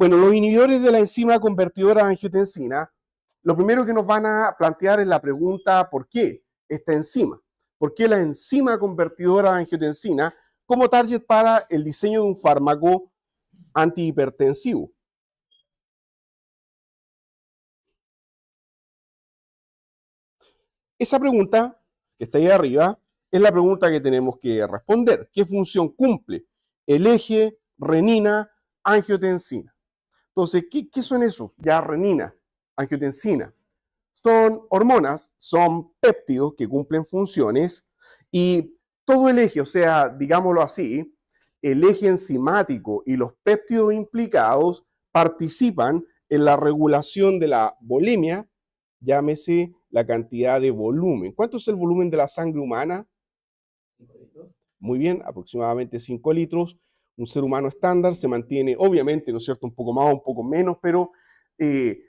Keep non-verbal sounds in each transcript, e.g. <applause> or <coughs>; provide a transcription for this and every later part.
Bueno, los inhibidores de la enzima convertidora de angiotensina, lo primero que nos van a plantear es la pregunta ¿por qué esta enzima? ¿Por qué la enzima convertidora de angiotensina como target para el diseño de un fármaco antihipertensivo? Esa pregunta que está ahí arriba es la pregunta que tenemos que responder. ¿Qué función cumple el eje renina-angiotensina? Entonces, ¿qué, son esos? Ya renina, angiotensina. Son hormonas, son péptidos que cumplen funciones y todo el eje, o sea, digámoslo así, el eje enzimático y los péptidos implicados participan en la regulación de la bulimia, llámese la cantidad de volumen. ¿Cuánto es el volumen de la sangre humana? Muy bien, aproximadamente 5 litros un ser humano estándar, se mantiene obviamente, ¿no es cierto?, un poco más, o un poco menos, pero eh,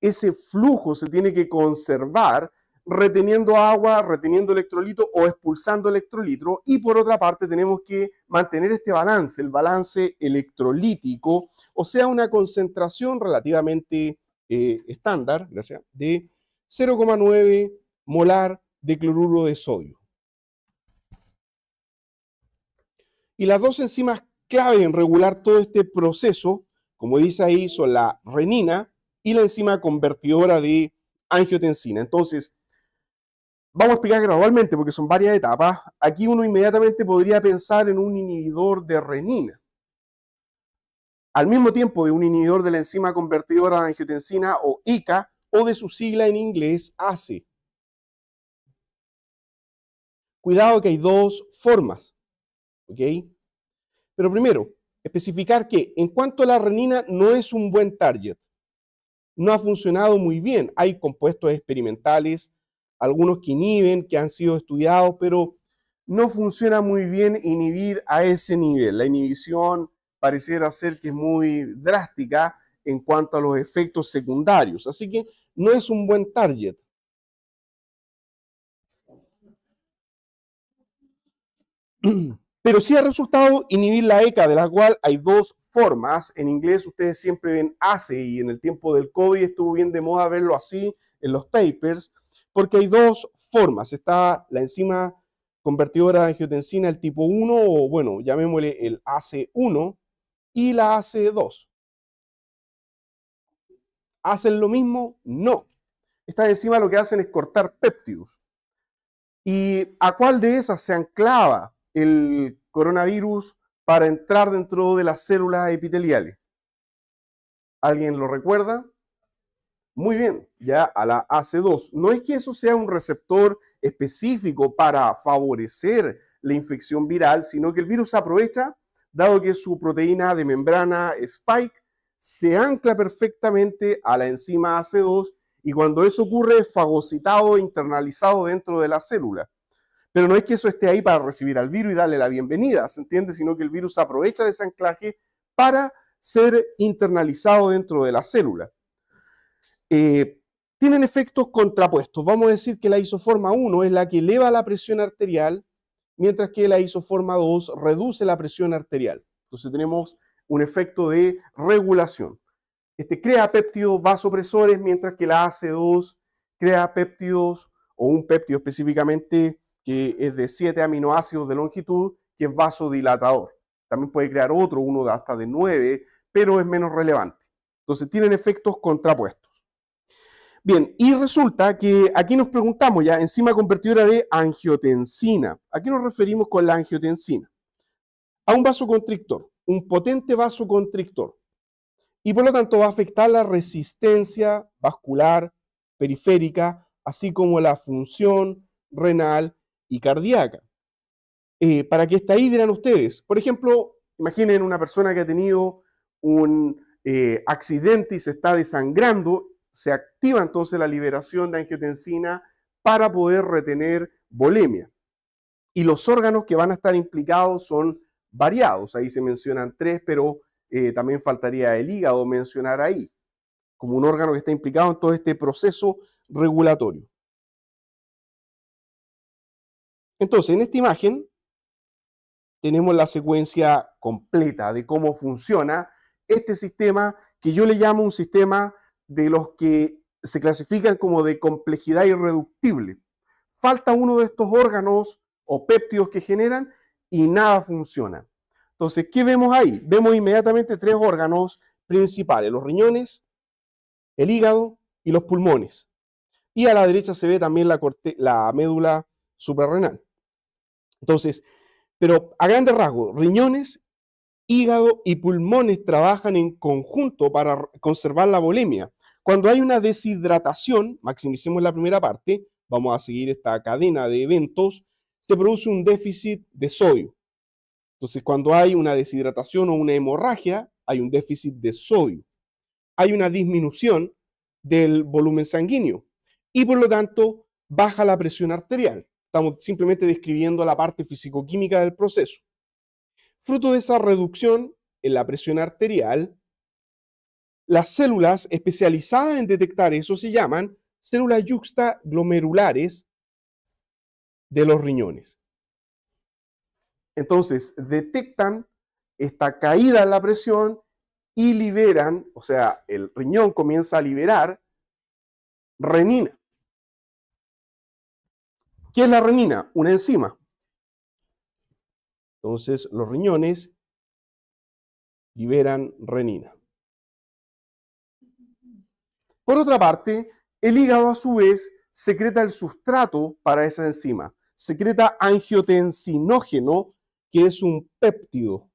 ese flujo se tiene que conservar reteniendo agua, reteniendo electrolito o expulsando electrolitro. Y por otra parte, tenemos que mantener este balance, el balance electrolítico, o sea, una concentración relativamente eh, estándar, gracias, de 0,9 molar de cloruro de sodio. Y las dos enzimas clave en regular todo este proceso, como dice ahí, son la renina y la enzima convertidora de angiotensina. Entonces, vamos a explicar gradualmente porque son varias etapas. Aquí uno inmediatamente podría pensar en un inhibidor de renina. Al mismo tiempo de un inhibidor de la enzima convertidora de angiotensina o ICA o de su sigla en inglés ACE. Cuidado que hay dos formas, ¿ok? Pero primero, especificar que en cuanto a la renina no es un buen target. No ha funcionado muy bien. Hay compuestos experimentales, algunos que inhiben, que han sido estudiados, pero no funciona muy bien inhibir a ese nivel. La inhibición pareciera ser que es muy drástica en cuanto a los efectos secundarios. Así que no es un buen target. <clears throat> Pero sí ha resultado inhibir la ECA, de la cual hay dos formas. En inglés ustedes siempre ven ACE y en el tiempo del COVID estuvo bien de moda verlo así en los papers, porque hay dos formas. Está la enzima convertidora de angiotensina, el tipo 1, o bueno, llamémosle el ace 1 y la ace 2 ¿Hacen lo mismo? No. Estas enzimas lo que hacen es cortar péptidos. ¿Y a cuál de esas se anclaba el coronavirus para entrar dentro de las células epiteliales. ¿Alguien lo recuerda? Muy bien, ya a la AC2. No es que eso sea un receptor específico para favorecer la infección viral, sino que el virus aprovecha, dado que su proteína de membrana spike se ancla perfectamente a la enzima AC2 y cuando eso ocurre es fagocitado, e internalizado dentro de la célula. Pero no es que eso esté ahí para recibir al virus y darle la bienvenida, ¿se entiende? Sino que el virus aprovecha de ese anclaje para ser internalizado dentro de la célula. Eh, tienen efectos contrapuestos. Vamos a decir que la isoforma 1 es la que eleva la presión arterial, mientras que la isoforma 2 reduce la presión arterial. Entonces tenemos un efecto de regulación. Este crea péptidos vasopresores, mientras que la AC2 crea péptidos o un péptido específicamente que es de 7 aminoácidos de longitud, que es vasodilatador. También puede crear otro, uno de hasta de 9, pero es menos relevante. Entonces tienen efectos contrapuestos. Bien, y resulta que aquí nos preguntamos ya, enzima convertidora de angiotensina. ¿A qué nos referimos con la angiotensina? A un vasoconstrictor, un potente vasoconstrictor. Y por lo tanto va a afectar la resistencia vascular, periférica, así como la función renal y cardíaca. Eh, para que esta dirán ustedes. Por ejemplo, imaginen una persona que ha tenido un eh, accidente y se está desangrando, se activa entonces la liberación de angiotensina para poder retener bulimia. Y los órganos que van a estar implicados son variados. Ahí se mencionan tres, pero eh, también faltaría el hígado mencionar ahí, como un órgano que está implicado en todo este proceso regulatorio. Entonces, en esta imagen tenemos la secuencia completa de cómo funciona este sistema que yo le llamo un sistema de los que se clasifican como de complejidad irreductible. Falta uno de estos órganos o péptidos que generan y nada funciona. Entonces, ¿qué vemos ahí? Vemos inmediatamente tres órganos principales, los riñones, el hígado y los pulmones. Y a la derecha se ve también la, la médula suprarrenal. Entonces, pero a grandes rasgos, riñones, hígado y pulmones trabajan en conjunto para conservar la bulimia. Cuando hay una deshidratación, maximicemos la primera parte, vamos a seguir esta cadena de eventos, se produce un déficit de sodio. Entonces, cuando hay una deshidratación o una hemorragia, hay un déficit de sodio. Hay una disminución del volumen sanguíneo y por lo tanto baja la presión arterial. Estamos simplemente describiendo la parte fisicoquímica del proceso. Fruto de esa reducción en la presión arterial, las células especializadas en detectar eso se llaman células yuxtaglomerulares de los riñones. Entonces, detectan esta caída en la presión y liberan, o sea, el riñón comienza a liberar renina. ¿Qué es la renina? Una enzima. Entonces, los riñones liberan renina. Por otra parte, el hígado a su vez secreta el sustrato para esa enzima. Secreta angiotensinógeno, que es un péptido.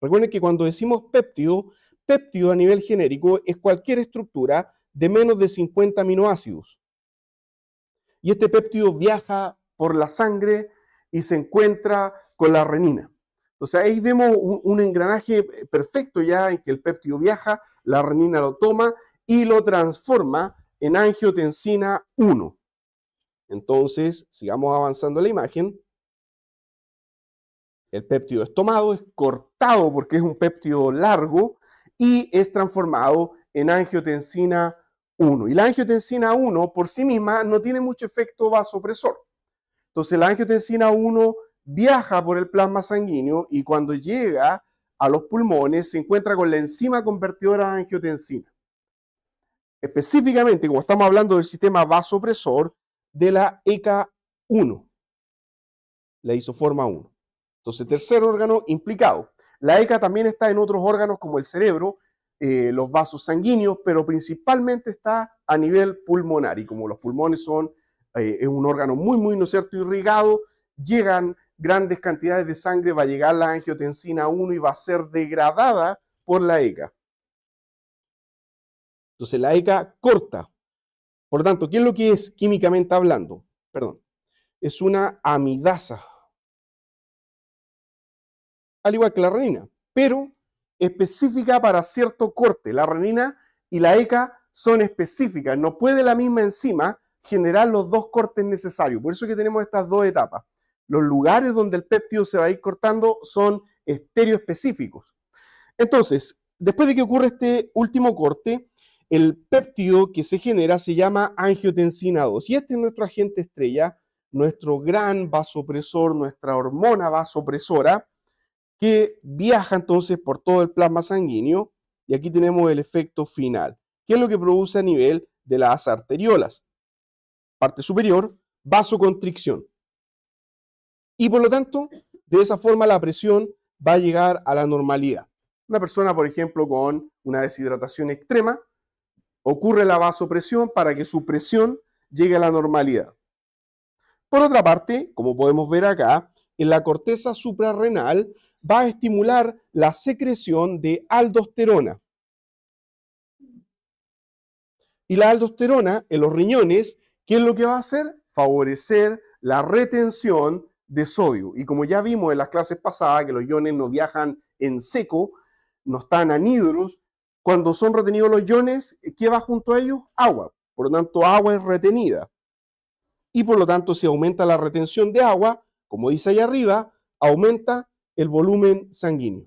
Recuerden que cuando decimos péptido, péptido a nivel genérico es cualquier estructura de menos de 50 aminoácidos y este péptido viaja por la sangre y se encuentra con la renina. Entonces ahí vemos un, engranaje perfecto ya en que el péptido viaja, la renina lo toma y lo transforma en angiotensina 1. Entonces, sigamos avanzando la imagen. El péptido es tomado, es cortado porque es un péptido largo y es transformado en angiotensina y la angiotensina 1 por sí misma no tiene mucho efecto vasopresor. Entonces la angiotensina 1 viaja por el plasma sanguíneo y cuando llega a los pulmones se encuentra con la enzima convertidora de angiotensina. Específicamente, como estamos hablando del sistema vasopresor, de la ECA1, la isoforma 1. Entonces, tercer órgano implicado. La ECA también está en otros órganos como el cerebro, eh, los vasos sanguíneos, pero principalmente está a nivel pulmonar. Y como los pulmones son eh, un órgano muy, muy, ¿no cierto?, irrigado, llegan grandes cantidades de sangre, va a llegar la angiotensina 1 y va a ser degradada por la ECA. Entonces la ECA corta. Por lo tanto, ¿qué es lo que es químicamente hablando? Perdón. Es una amidasa. Al igual que la renina, pero específica para cierto corte. La renina y la ECA son específicas. No puede la misma enzima generar los dos cortes necesarios. Por eso que tenemos estas dos etapas. Los lugares donde el péptido se va a ir cortando son estereoespecíficos. Entonces, después de que ocurre este último corte, el péptido que se genera se llama angiotensina 2. Y este es nuestro agente estrella, nuestro gran vasopresor, nuestra hormona vasopresora, que viaja entonces por todo el plasma sanguíneo y aquí tenemos el efecto final, que es lo que produce a nivel de las arteriolas. Parte superior, vasoconstricción. Y por lo tanto, de esa forma la presión va a llegar a la normalidad. Una persona, por ejemplo, con una deshidratación extrema, ocurre la vasopresión para que su presión llegue a la normalidad. Por otra parte, como podemos ver acá, en la corteza suprarrenal va a estimular la secreción de aldosterona. Y la aldosterona en los riñones, ¿qué es lo que va a hacer? Favorecer la retención de sodio. Y como ya vimos en las clases pasadas, que los iones no viajan en seco, no están anhidros, cuando son retenidos los iones, ¿qué va junto a ellos? Agua. Por lo tanto, agua es retenida. Y por lo tanto, se aumenta la retención de agua, como dice ahí arriba, aumenta el volumen sanguíneo.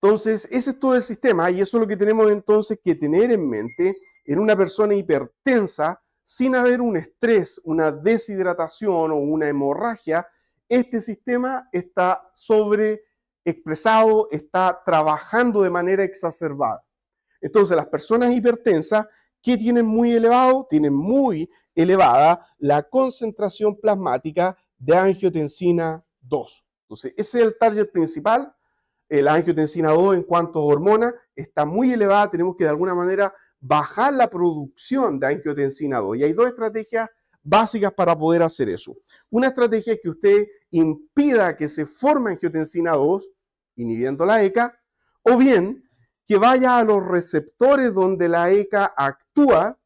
Entonces, ese es todo el sistema y eso es lo que tenemos entonces que tener en mente en una persona hipertensa sin haber un estrés, una deshidratación o una hemorragia, este sistema está sobreexpresado, está trabajando de manera exacerbada. Entonces, las personas hipertensas, ¿qué tienen muy elevado? Tienen muy elevada la concentración plasmática de angiotensina 2. Entonces, ese es el target principal. La angiotensina 2 en cuanto a hormona está muy elevada. Tenemos que de alguna manera bajar la producción de angiotensina 2. Y hay dos estrategias básicas para poder hacer eso. Una estrategia es que usted impida que se forme angiotensina 2, inhibiendo la ECA, o bien que vaya a los receptores donde la ECA actúa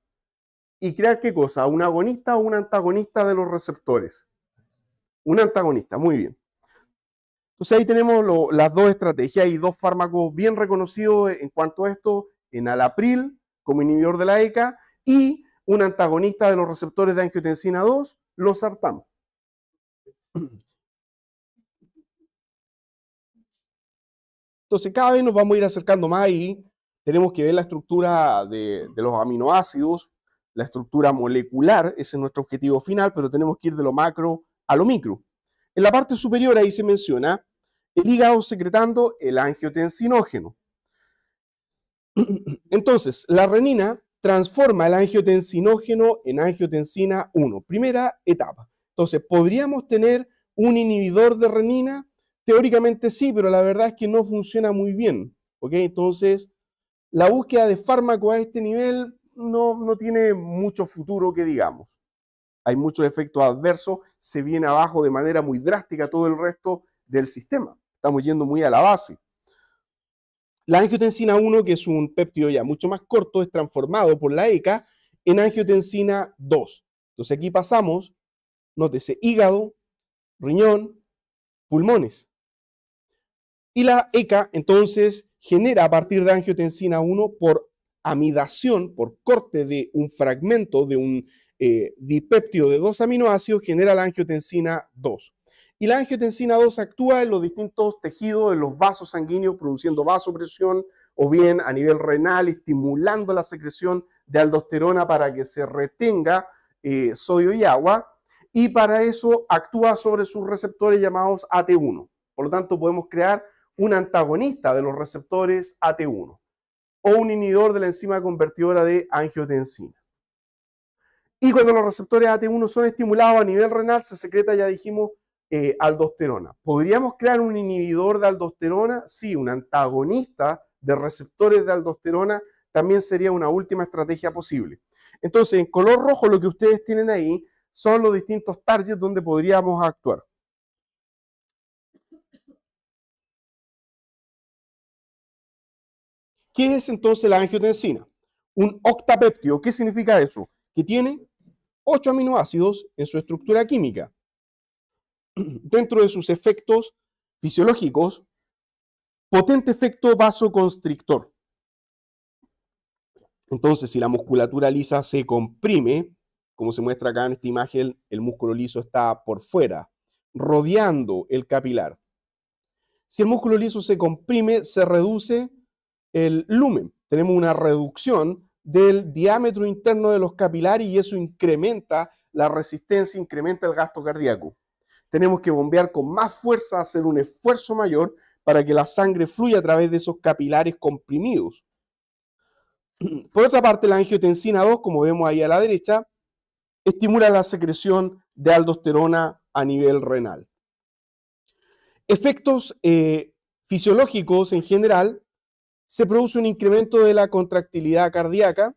y crear qué cosa, un agonista o un antagonista de los receptores. Un antagonista, muy bien. Entonces ahí tenemos las dos estrategias y dos fármacos bien reconocidos en cuanto a esto, en alapril como inhibidor de la ECA y un antagonista de los receptores de angiotensina 2, los Sartam. Entonces cada vez nos vamos a ir acercando más y tenemos que ver la estructura de los aminoácidos la estructura molecular, ese es nuestro objetivo final, pero tenemos que ir de lo macro a lo micro. En la parte superior ahí se menciona el hígado secretando el angiotensinógeno. <clears throat> Entonces, la renina transforma el angiotensinógeno en angiotensina 1, primera etapa. Entonces, ¿podríamos tener un inhibidor de renina? Teóricamente sí, pero la verdad es que no funciona muy bien. Entonces, la búsqueda de fármaco a este nivel no, tiene mucho futuro que digamos. Hay muchos efectos adversos, se viene abajo de manera muy drástica todo el resto del sistema. Estamos yendo muy a la base. La angiotensina 1, que es un péptido ya mucho más corto, es transformado por la ECA en angiotensina 2. Entonces aquí pasamos, nótese, hígado, riñón, pulmones. Y la ECA entonces genera a partir de angiotensina 1 por amidación por corte de un fragmento de un eh, de dos aminoácidos genera la angiotensina 2. Y la angiotensina 2 actúa en los distintos tejidos, en los vasos sanguíneos, produciendo vasopresión o bien a nivel renal, estimulando la secreción de aldosterona para que se retenga eh, sodio y agua. Y para eso actúa sobre sus receptores llamados AT1. Por lo tanto, podemos crear un antagonista de los receptores AT1 o un inhibidor de la enzima convertidora de angiotensina. Y cuando los receptores AT1 son estimulados a nivel renal, se secreta, ya dijimos, eh, aldosterona. ¿Podríamos crear un inhibidor de aldosterona? Sí, un antagonista de receptores de aldosterona también sería una última estrategia posible. Entonces, en color rojo lo que ustedes tienen ahí son los distintos targets donde podríamos actuar. ¿Qué es entonces la angiotensina? Un octapéptido. ¿Qué significa eso? Que tiene ocho aminoácidos en su estructura química. <clears throat> Dentro de sus efectos fisiológicos, potente efecto vasoconstrictor. Entonces, si la musculatura lisa se comprime, como se muestra acá en esta imagen, el músculo liso está por fuera, rodeando el capilar. Si el músculo liso se comprime, se reduce el lumen. Tenemos una reducción del diámetro interno de los capilares y eso incrementa la resistencia, incrementa el gasto cardíaco. Tenemos que bombear con más fuerza, hacer un esfuerzo mayor para que la sangre fluya a través de esos capilares comprimidos. <clears throat> Por otra parte, la angiotensina 2, como vemos ahí a la derecha, estimula la secreción de aldosterona a nivel renal. Efectos eh, fisiológicos en general se produce un incremento de la contractilidad cardíaca,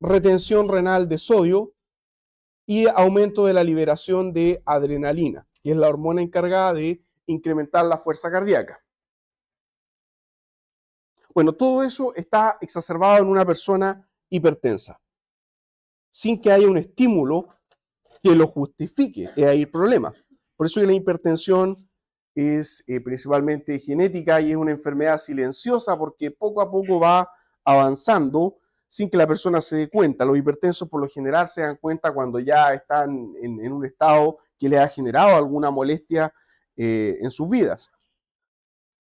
retención renal de sodio y aumento de la liberación de adrenalina, que es la hormona encargada de incrementar la fuerza cardíaca. Bueno, todo eso está exacerbado en una persona hipertensa, sin que haya un estímulo que lo justifique. Es ahí el problema. Por eso que la hipertensión es eh, principalmente genética y es una enfermedad silenciosa porque poco a poco va avanzando sin que la persona se dé cuenta. Los hipertensos por lo general se dan cuenta cuando ya están en, un estado que les ha generado alguna molestia eh, en sus vidas.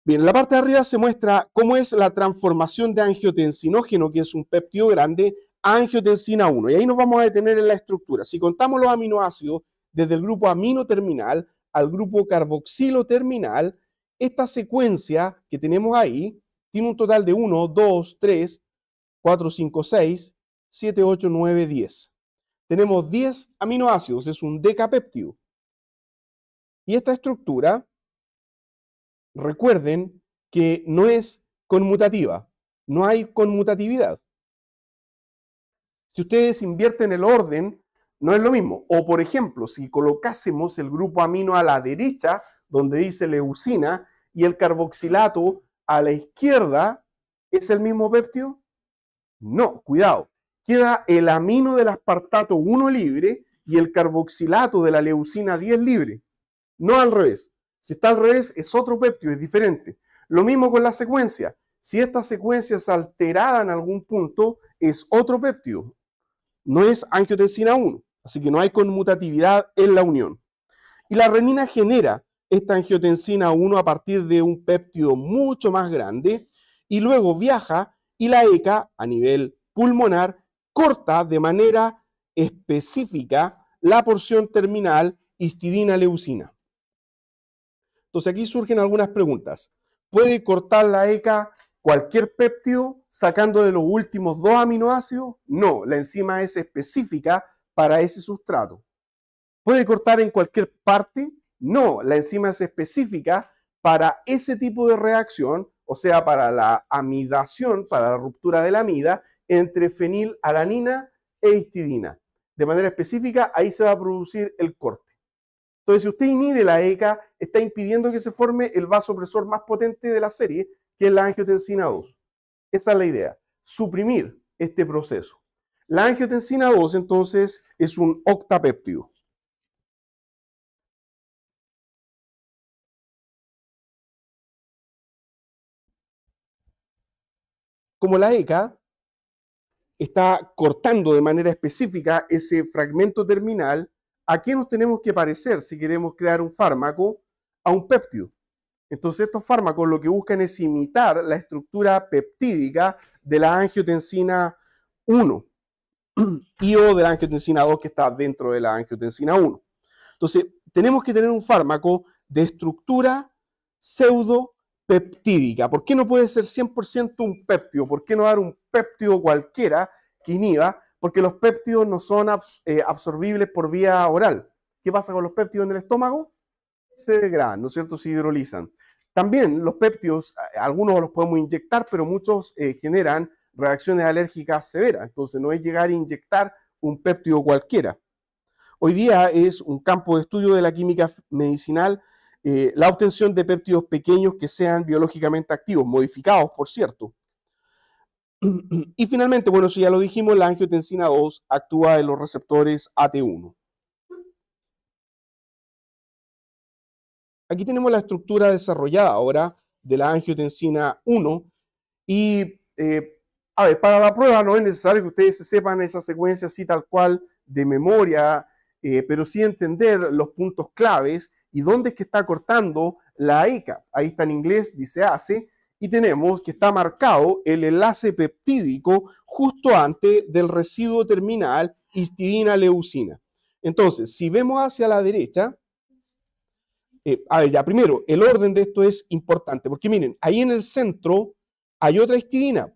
Bien, en la parte de arriba se muestra cómo es la transformación de angiotensinógeno, que es un péptido grande, a angiotensina 1. Y ahí nos vamos a detener en la estructura. Si contamos los aminoácidos desde el grupo amino terminal al grupo carboxilo terminal, esta secuencia que tenemos ahí tiene un total de 1, 2, 3, 4, 5, 6, 7, 8, 9, 10. Tenemos 10 aminoácidos, es un decapéptido. Y esta estructura, recuerden que no es conmutativa, no hay conmutatividad. Si ustedes invierten el orden no es lo mismo. O por ejemplo, si colocásemos el grupo amino a la derecha, donde dice leucina, y el carboxilato a la izquierda, ¿es el mismo péptido? No, cuidado. Queda el amino del aspartato 1 libre y el carboxilato de la leucina 10 libre. No al revés. Si está al revés, es otro péptido, es diferente. Lo mismo con la secuencia. Si esta secuencia es alterada en algún punto, es otro péptido. No es angiotensina 1. Así que no hay conmutatividad en la unión. Y la renina genera esta angiotensina 1 a partir de un péptido mucho más grande y luego viaja y la ECA a nivel pulmonar corta de manera específica la porción terminal histidina-leucina. Entonces aquí surgen algunas preguntas. ¿Puede cortar la ECA cualquier péptido sacándole los últimos dos aminoácidos? No, la enzima es específica para ese sustrato. ¿Puede cortar en cualquier parte? No, la enzima es específica para ese tipo de reacción, o sea, para la amidación, para la ruptura de la amida entre fenilalanina e histidina. De manera específica, ahí se va a producir el corte. Entonces, si usted inhibe la ECA, está impidiendo que se forme el vasopresor más potente de la serie, que es la angiotensina 2. Esa es la idea, suprimir este proceso. La angiotensina 2 entonces es un octapéptido. Como la ECA está cortando de manera específica ese fragmento terminal, ¿a qué nos tenemos que parecer si queremos crear un fármaco? A un péptido. Entonces estos fármacos lo que buscan es imitar la estructura peptídica de la angiotensina 1 y o de la angiotensina 2 que está dentro de la angiotensina 1. Entonces, tenemos que tener un fármaco de estructura pseudo-peptídica. ¿Por qué no puede ser 100% un péptido? ¿Por qué no dar un péptido cualquiera que inhiba? Porque los péptidos no son eh, absorbibles por vía oral. ¿Qué pasa con los péptidos en el estómago? Se degradan, ¿no es cierto? Se hidrolizan. También los péptidos, eh, algunos los podemos inyectar, pero muchos eh, generan reacciones alérgicas severas. Entonces no es llegar a inyectar un péptido cualquiera. Hoy día es un campo de estudio de la química medicinal eh, la obtención de péptidos pequeños que sean biológicamente activos, modificados, por cierto. <clears throat> Y finalmente, bueno, si ya lo dijimos, la angiotensina 2 actúa en los receptores AT1. Aquí tenemos la estructura desarrollada ahora de la angiotensina 1 y eh, a ver, para la prueba no es necesario que ustedes sepan esa secuencia así tal cual de memoria, eh, pero sí entender los puntos claves y dónde es que está cortando la ECA. Ahí está en inglés, dice ACE, y tenemos que está marcado el enlace peptídico justo antes del residuo terminal histidina-leucina. Entonces, si vemos hacia la derecha, eh, a ver, ya primero, el orden de esto es importante, porque miren, ahí en el centro hay otra histidina,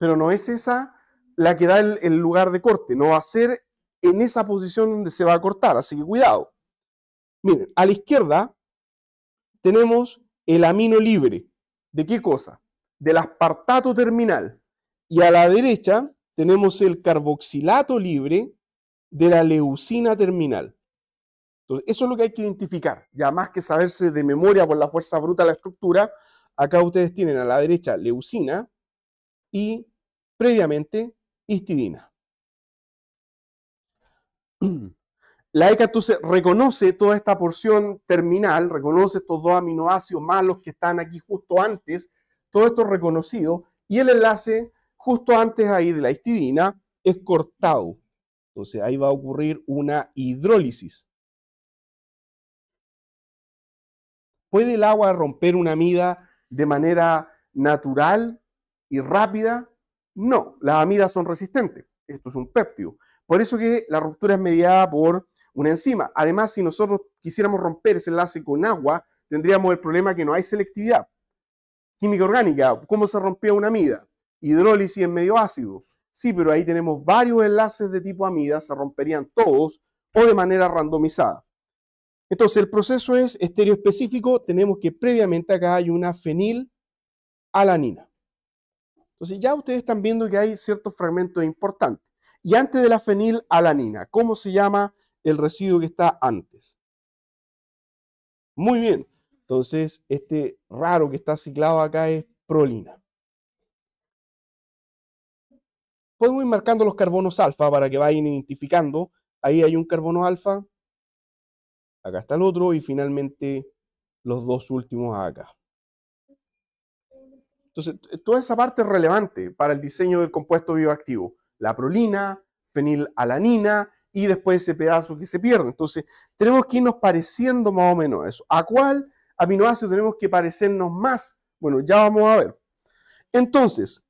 pero no es esa la que da el, lugar de corte, no va a ser en esa posición donde se va a cortar, así que cuidado. Miren, a la izquierda tenemos el amino libre. ¿De qué cosa? Del aspartato terminal. Y a la derecha tenemos el carboxilato libre de la leucina terminal. Entonces, eso es lo que hay que identificar. Ya más que saberse de memoria por la fuerza bruta de la estructura, acá ustedes tienen a la derecha leucina, y previamente histidina. <clears throat> La ECA entonces reconoce toda esta porción terminal, reconoce estos dos aminoácidos malos que están aquí justo antes, todo esto reconocido, y el enlace justo antes ahí de la histidina es cortado. Entonces ahí va a ocurrir una hidrólisis. ¿Puede el agua romper una amida de manera natural y rápida, no. Las amidas son resistentes. Esto es un péptido. Por eso que la ruptura es mediada por una enzima. Además, si nosotros quisiéramos romper ese enlace con agua, tendríamos el problema que no hay selectividad. Química orgánica, ¿cómo se rompía una amida? Hidrólisis en medio ácido. Sí, pero ahí tenemos varios enlaces de tipo amida, se romperían todos o de manera randomizada. Entonces, el proceso es estereoespecífico, tenemos que previamente acá hay una fenilalanina. Entonces ya ustedes están viendo que hay ciertos fragmentos importantes. Y antes de la fenilalanina, ¿cómo se llama el residuo que está antes? Muy bien. Entonces, este raro que está ciclado acá es prolina. Podemos ir marcando los carbonos alfa para que vayan identificando. Ahí hay un carbono alfa, acá está el otro y finalmente los dos últimos acá. Entonces, toda esa parte es relevante para el diseño del compuesto bioactivo. La prolina, fenilalanina y después ese pedazo que se pierde. Entonces, tenemos que irnos pareciendo más o menos a eso. ¿A cuál aminoácido tenemos que parecernos más? Bueno, ya vamos a ver. Entonces,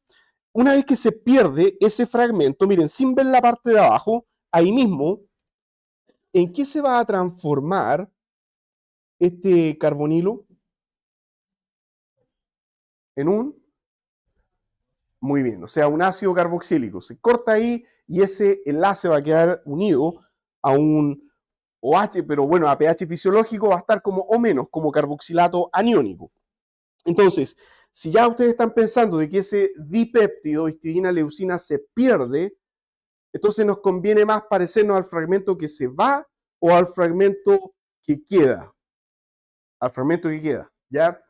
una vez que se pierde ese fragmento, miren, sin ver la parte de abajo, ahí mismo, ¿en qué se va a transformar este carbonilo? en un... Muy bien, o sea, un ácido carboxílico. Se corta ahí y ese enlace va a quedar unido a un OH, pero bueno, a pH fisiológico va a estar como O menos, como carboxilato aniónico. Entonces, si ya ustedes están pensando de que ese dipeptido, histidina, leucina, se pierde, entonces nos conviene más parecernos al fragmento que se va o al fragmento que queda. Al fragmento que queda, ¿ya?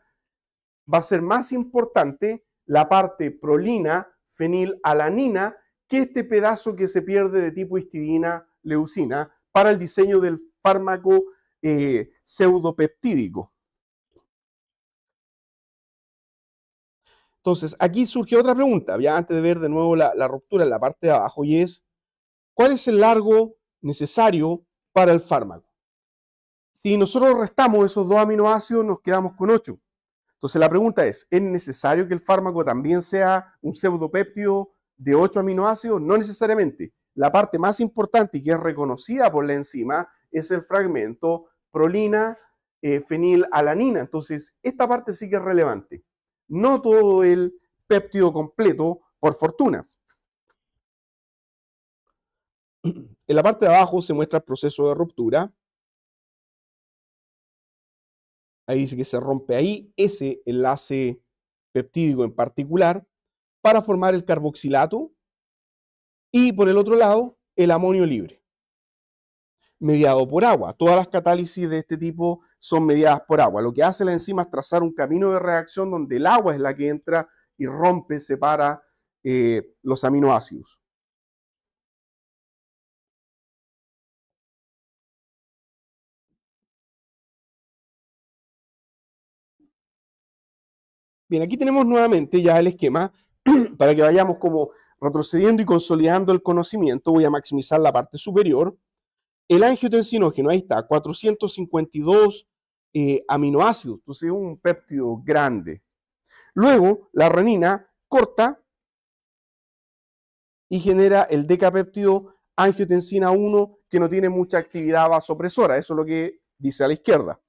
va a ser más importante la parte prolina, fenilalanina, que este pedazo que se pierde de tipo histidina, leucina, para el diseño del fármaco eh, pseudopeptídico. Entonces, aquí surge otra pregunta, ya antes de ver de nuevo la, la ruptura en la parte de abajo, y es, ¿cuál es el largo necesario para el fármaco? Si nosotros restamos esos dos aminoácidos, nos quedamos con ocho. Entonces la pregunta es, ¿es necesario que el fármaco también sea un pseudopéptido de 8 aminoácidos? No necesariamente. La parte más importante y que es reconocida por la enzima es el fragmento prolina eh, fenilalanina. Entonces, esta parte sí que es relevante. No todo el péptido completo, por fortuna. <clears throat> En la parte de abajo se muestra el proceso de ruptura Ahí dice que se rompe ahí ese enlace peptídico en particular para formar el carboxilato y por el otro lado el amonio libre, mediado por agua. Todas las catálisis de este tipo son mediadas por agua. Lo que hace la enzima es trazar un camino de reacción donde el agua es la que entra y rompe, separa eh, los aminoácidos. Bien, aquí tenemos nuevamente ya el esquema <clears throat> para que vayamos como retrocediendo y consolidando el conocimiento. Voy a maximizar la parte superior. El angiotensinógeno, ahí está, 452 eh, aminoácidos, entonces un péptido grande. Luego, la renina corta y genera el decapéptido angiotensina 1 que no tiene mucha actividad vasopresora. Eso es lo que dice a la izquierda.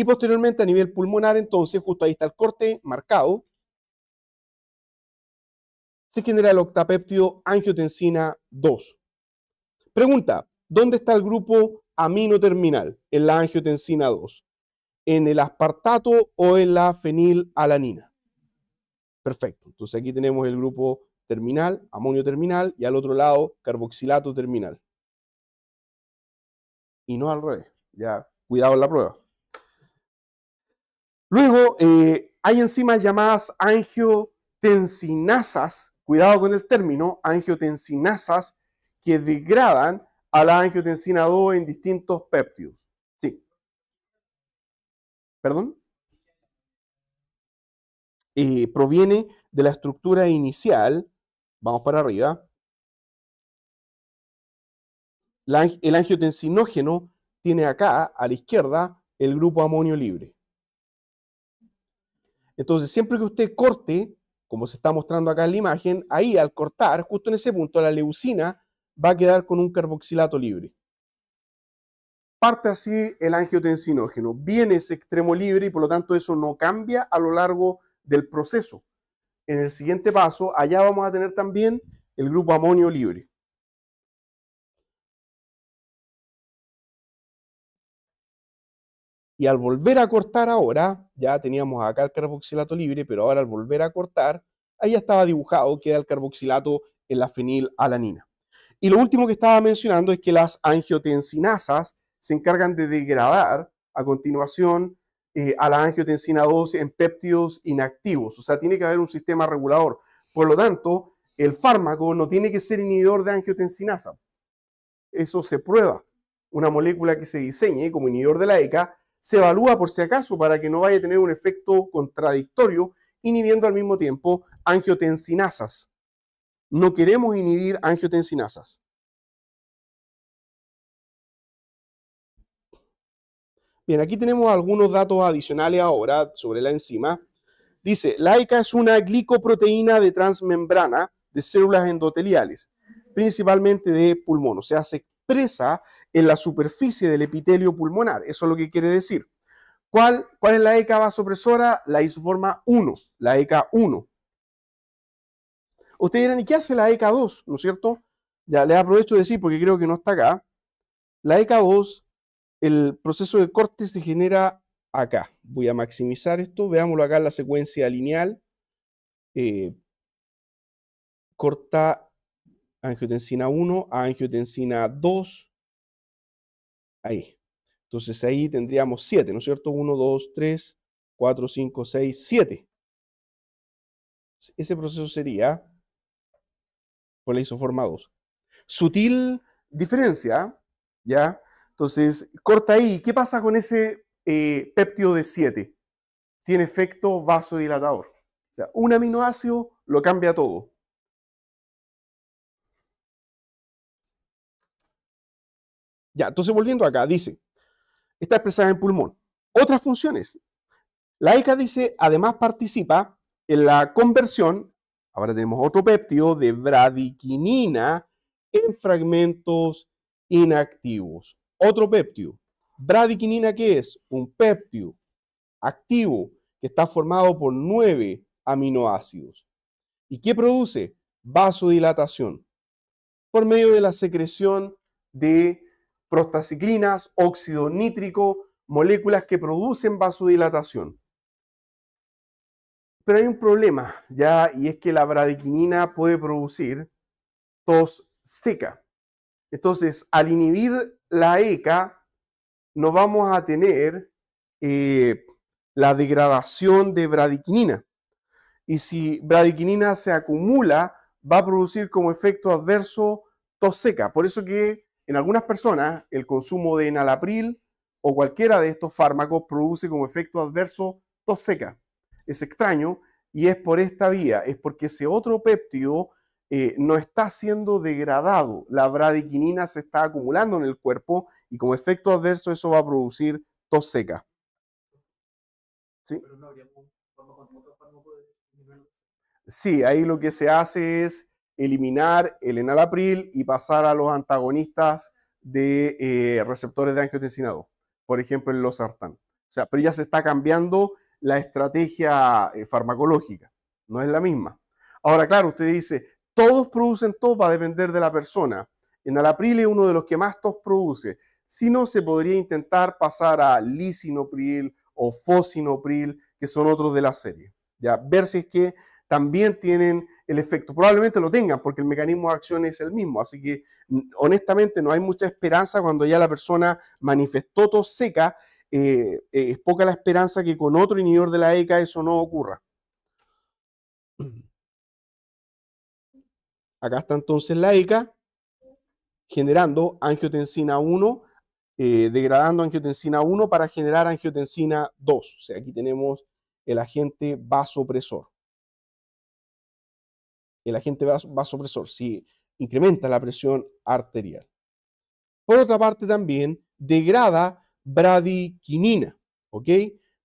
Y posteriormente a nivel pulmonar, entonces, justo ahí está el corte marcado, se genera el octapéptido angiotensina 2. Pregunta, ¿dónde está el grupo aminoterminal en la angiotensina 2? ¿En el aspartato o en la fenilalanina? Perfecto, entonces aquí tenemos el grupo terminal, amonio terminal, y al otro lado, carboxilato terminal. Y no al revés, ya cuidado en la prueba. Luego eh, hay enzimas llamadas angiotensinasas, cuidado con el término, angiotensinasas, que degradan a la angiotensina 2 en distintos péptidos. Sí. ¿Perdón? Eh, proviene de la estructura inicial, vamos para arriba, el angiotensinógeno tiene acá, a la izquierda, el grupo amonio libre. Entonces, siempre que usted corte, como se está mostrando acá en la imagen, ahí al cortar, justo en ese punto, la leucina va a quedar con un carboxilato libre. Parte así el angiotensinógeno. Viene ese extremo libre y por lo tanto eso no cambia a lo largo del proceso. En el siguiente paso, allá vamos a tener también el grupo amonio libre. Y al volver a cortar ahora, ya teníamos acá el carboxilato libre, pero ahora al volver a cortar, ahí ya estaba dibujado, que era el carboxilato en la fenilalanina. Y lo último que estaba mencionando es que las angiotensinasas se encargan de degradar a continuación eh, a la angiotensina 2 en péptidos inactivos. O sea, tiene que haber un sistema regulador. Por lo tanto, el fármaco no tiene que ser inhibidor de angiotensinasa. Eso se prueba. Una molécula que se diseñe como inhibidor de la ECA se evalúa por si acaso para que no vaya a tener un efecto contradictorio, inhibiendo al mismo tiempo angiotensinasas. No queremos inhibir angiotensinasas. Bien, aquí tenemos algunos datos adicionales ahora sobre la enzima. Dice, la es una glicoproteína de transmembrana de células endoteliales, principalmente de pulmón. O sea, se expresa en la superficie del epitelio pulmonar. Eso es lo que quiere decir. ¿Cuál, cuál es la ECA vasopresora? La isoforma 1, la ECA 1. Ustedes dirán, ¿y qué hace la ECA 2? ¿No es cierto? Ya les aprovecho de decir porque creo que no está acá. La ECA 2, el proceso de corte se genera acá. Voy a maximizar esto. Veámoslo acá en la secuencia lineal. Eh, corta angiotensina 1 a angiotensina 2 ahí. Entonces ahí tendríamos 7, ¿no es cierto? 1, 2, 3, 4, 5, 6, 7. Ese proceso sería por la isoforma 2. Sutil diferencia, ¿ya? Entonces, corta ahí. ¿Qué pasa con ese eh, péptido de 7? Tiene efecto vasodilatador. O sea, un aminoácido lo cambia todo. entonces volviendo acá, dice, está expresada en pulmón. Otras funciones. La ECA dice, además participa en la conversión, ahora tenemos otro péptido de bradiquinina en fragmentos inactivos. Otro péptido. Bradiquinina, ¿qué es? Un péptido activo que está formado por nueve aminoácidos. ¿Y qué produce? Vasodilatación por medio de la secreción de prostaciclinas, óxido nítrico, moléculas que producen vasodilatación. Pero hay un problema ya, y es que la bradiquinina puede producir tos seca. Entonces, al inhibir la ECA, no vamos a tener eh, la degradación de bradiquinina. Y si bradiquinina se acumula, va a producir como efecto adverso tos seca. Por eso que en algunas personas, el consumo de enalapril o cualquiera de estos fármacos produce como efecto adverso tos seca. Es extraño y es por esta vía, es porque ese otro péptido eh, no está siendo degradado. La bradiquinina se está acumulando en el cuerpo y como efecto adverso eso va a producir tos seca. ¿Sí? Sí, ahí lo que se hace es eliminar el enalapril y pasar a los antagonistas de eh, receptores de angiotensina 2, por ejemplo, el losartán. O sea, pero ya se está cambiando la estrategia eh, farmacológica, no es la misma. Ahora, claro, usted dice, todos producen tos, va a depender de la persona. Enalapril es uno de los que más tos produce. Si no, se podría intentar pasar a lisinopril o fosinopril, que son otros de la serie. Ya, ver si es que también tienen el efecto. Probablemente lo tengan porque el mecanismo de acción es el mismo. Así que honestamente no hay mucha esperanza cuando ya la persona manifestó tos seca. Eh, eh, es poca la esperanza que con otro inhibidor de la ECA eso no ocurra. Acá está entonces la ECA generando angiotensina 1, eh, degradando angiotensina 1 para generar angiotensina 2. O sea, aquí tenemos el agente vasopresor el agente vasopresor, si incrementa la presión arterial. Por otra parte, también degrada bradiquinina, ¿ok?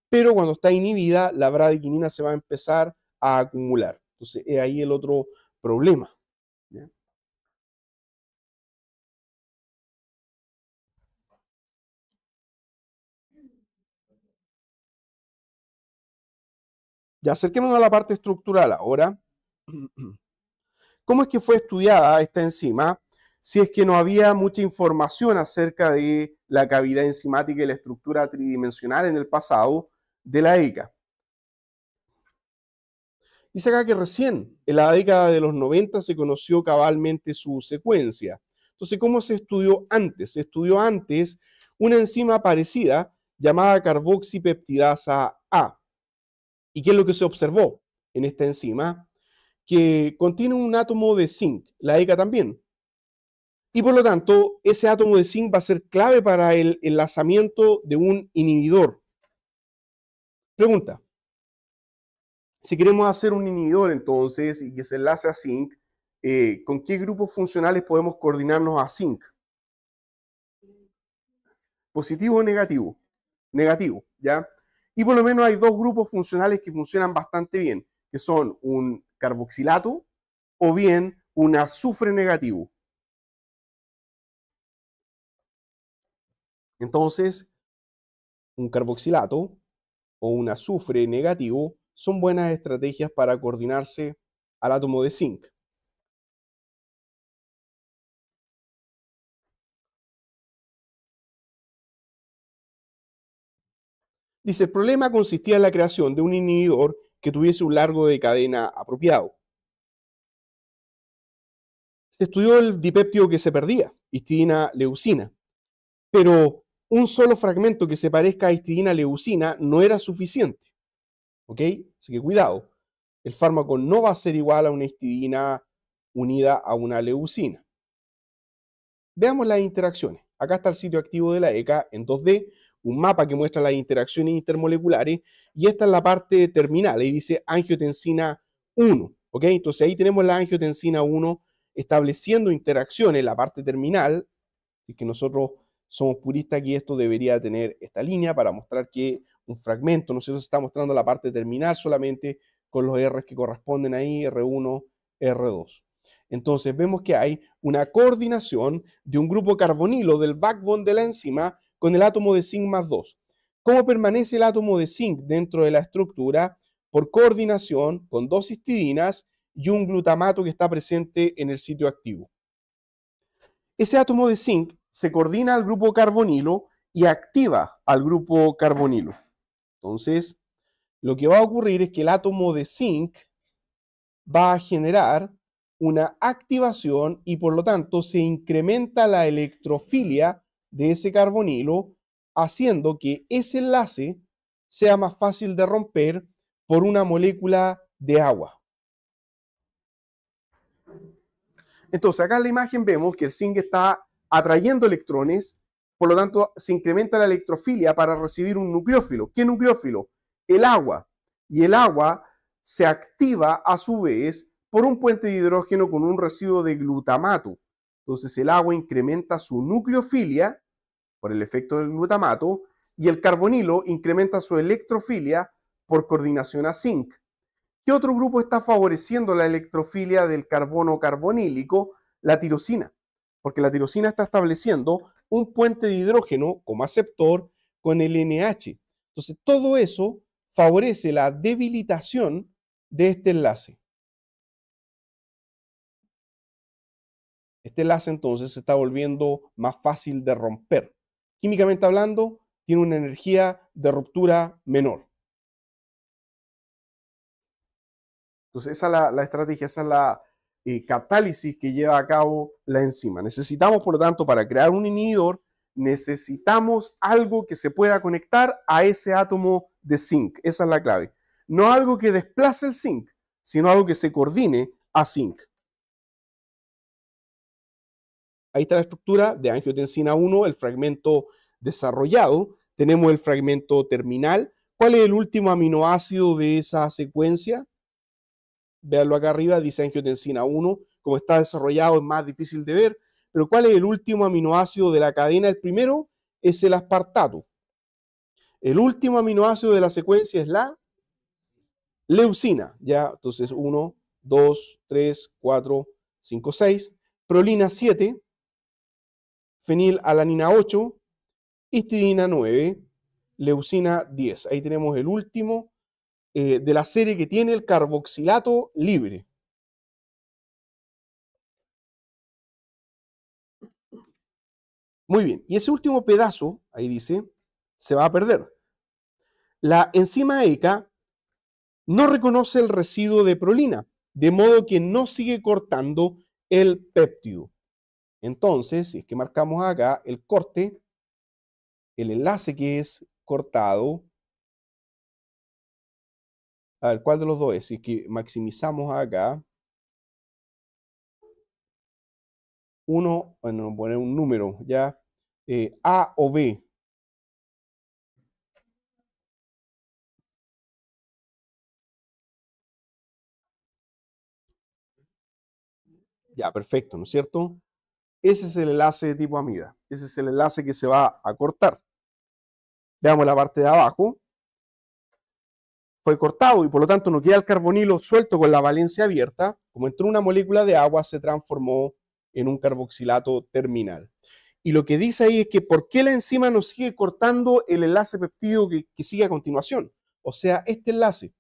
Pero cuando está inhibida, la bradiquinina se va a empezar a acumular. Entonces, es ahí el otro problema. ¿ya? Ya acerquémonos a la parte estructural ahora. <clears throat> ¿Cómo es que fue estudiada esta enzima? Si es que no había mucha información acerca de la cavidad enzimática y la estructura tridimensional en el pasado de la ECA. Dice acá que recién, en la década de los 90, se conoció cabalmente su secuencia. Entonces, ¿cómo se estudió antes? Se estudió antes una enzima parecida llamada carboxipeptidasa A. ¿Y qué es lo que se observó en esta enzima? que contiene un átomo de zinc, la ECA también. Y por lo tanto, ese átomo de zinc va a ser clave para el enlazamiento de un inhibidor. Pregunta. Si queremos hacer un inhibidor entonces y que se enlace a zinc, eh, ¿con qué grupos funcionales podemos coordinarnos a zinc? ¿Positivo o negativo? Negativo, ¿ya? Y por lo menos hay dos grupos funcionales que funcionan bastante bien, que son un carboxilato o bien un azufre negativo. Entonces, un carboxilato o un azufre negativo son buenas estrategias para coordinarse al átomo de zinc. Dice, el problema consistía en la creación de un inhibidor que tuviese un largo de cadena apropiado. Se estudió el dipéptido que se perdía, histidina leucina, pero un solo fragmento que se parezca a histidina leucina no era suficiente. ¿Ok? Así que cuidado, el fármaco no va a ser igual a una histidina unida a una leucina. Veamos las interacciones. Acá está el sitio activo de la ECA en 2D un mapa que muestra las interacciones intermoleculares, y esta es la parte terminal, ahí dice angiotensina 1, ¿ok? Entonces ahí tenemos la angiotensina 1 estableciendo interacciones, la parte terminal, y que nosotros somos puristas y esto debería tener esta línea para mostrar que un fragmento, nosotros está mostrando la parte terminal solamente con los R que corresponden ahí, R1, R2. Entonces vemos que hay una coordinación de un grupo carbonilo del backbone de la enzima con el átomo de zinc más 2. ¿Cómo permanece el átomo de zinc dentro de la estructura? Por coordinación con dos histidinas y un glutamato que está presente en el sitio activo. Ese átomo de zinc se coordina al grupo carbonilo y activa al grupo carbonilo. Entonces, lo que va a ocurrir es que el átomo de zinc va a generar una activación y por lo tanto se incrementa la electrofilia de ese carbonilo, haciendo que ese enlace sea más fácil de romper por una molécula de agua. Entonces, acá en la imagen vemos que el zinc está atrayendo electrones, por lo tanto, se incrementa la electrofilia para recibir un nucleófilo. ¿Qué nucleófilo? El agua. Y el agua se activa a su vez por un puente de hidrógeno con un residuo de glutamato. Entonces, el agua incrementa su nucleofilia por el efecto del glutamato y el carbonilo incrementa su electrofilia por coordinación a zinc. ¿Qué otro grupo está favoreciendo la electrofilia del carbono carbonílico? La tirosina, porque la tirosina está estableciendo un puente de hidrógeno como aceptor con el NH. Entonces, todo eso favorece la debilitación de este enlace. Este enlace entonces se está volviendo más fácil de romper químicamente hablando, tiene una energía de ruptura menor. Entonces, esa es la, estrategia, esa es la eh, catálisis que lleva a cabo la enzima. Necesitamos, por lo tanto, para crear un inhibidor, necesitamos algo que se pueda conectar a ese átomo de zinc. Esa es la clave. No algo que desplace el zinc, sino algo que se coordine a zinc. Ahí está la estructura de angiotensina 1, el fragmento desarrollado. Tenemos el fragmento terminal. ¿Cuál es el último aminoácido de esa secuencia? Veanlo acá arriba, dice angiotensina 1. Como está desarrollado es más difícil de ver. Pero ¿cuál es el último aminoácido de la cadena? El primero es el aspartato. El último aminoácido de la secuencia es la leucina. Ya, entonces 1, 2, 3, 4, 5, 6. Prolina 7, fenilalanina 8, histidina 9, leucina 10. Ahí tenemos el último eh, de la serie que tiene el carboxilato libre. Muy bien, y ese último pedazo, ahí dice, se va a perder. La enzima ECA no reconoce el residuo de prolina, de modo que no sigue cortando el péptido. Entonces, si es que marcamos acá el corte, el enlace que es cortado, a ver, ¿cuál de los dos es? Si es que maximizamos acá, uno, bueno, poner un número, ya, eh, A o B. Ya, perfecto, ¿no es cierto? Ese es el enlace de tipo amida. Ese es el enlace que se va a cortar. Veamos la parte de abajo. Fue cortado y por lo tanto no queda el carbonilo suelto con la valencia abierta. Como entró una molécula de agua, se transformó en un carboxilato terminal. Y lo que dice ahí es que por qué la enzima no sigue cortando el enlace peptido que, que sigue a continuación. O sea, este enlace.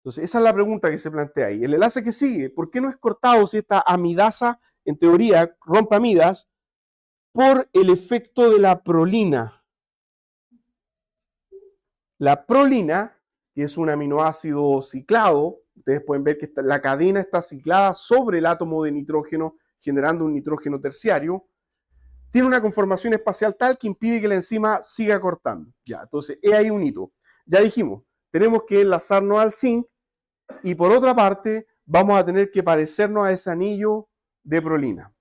Entonces, esa es la pregunta que se plantea ahí. El enlace que sigue, ¿por qué no es cortado si esta amidasa, en teoría, rompe amidas por el efecto de la prolina? La prolina, que es un aminoácido ciclado, ustedes pueden ver que la cadena está ciclada sobre el átomo de nitrógeno, generando un nitrógeno terciario, tiene una conformación espacial tal que impide que la enzima siga cortando. Ya, entonces, es ahí un hito. Ya dijimos, tenemos que enlazarnos al zinc y por otra parte vamos a tener que parecernos a ese anillo de prolina.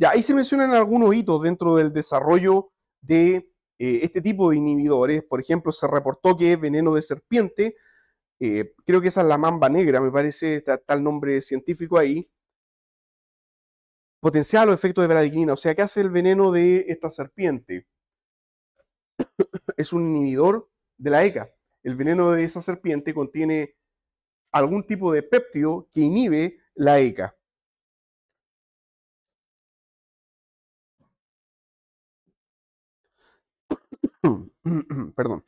Ya, ahí se mencionan algunos hitos dentro del desarrollo de eh, este tipo de inhibidores. Por ejemplo, se reportó que es veneno de serpiente eh, creo que esa es la mamba negra, me parece, tal nombre científico ahí. Potencial los efectos de bradiquinina, o sea, ¿qué hace el veneno de esta serpiente? <coughs> es un inhibidor de la ECA. El veneno de esa serpiente contiene algún tipo de péptido que inhibe la ECA. <coughs> Perdón.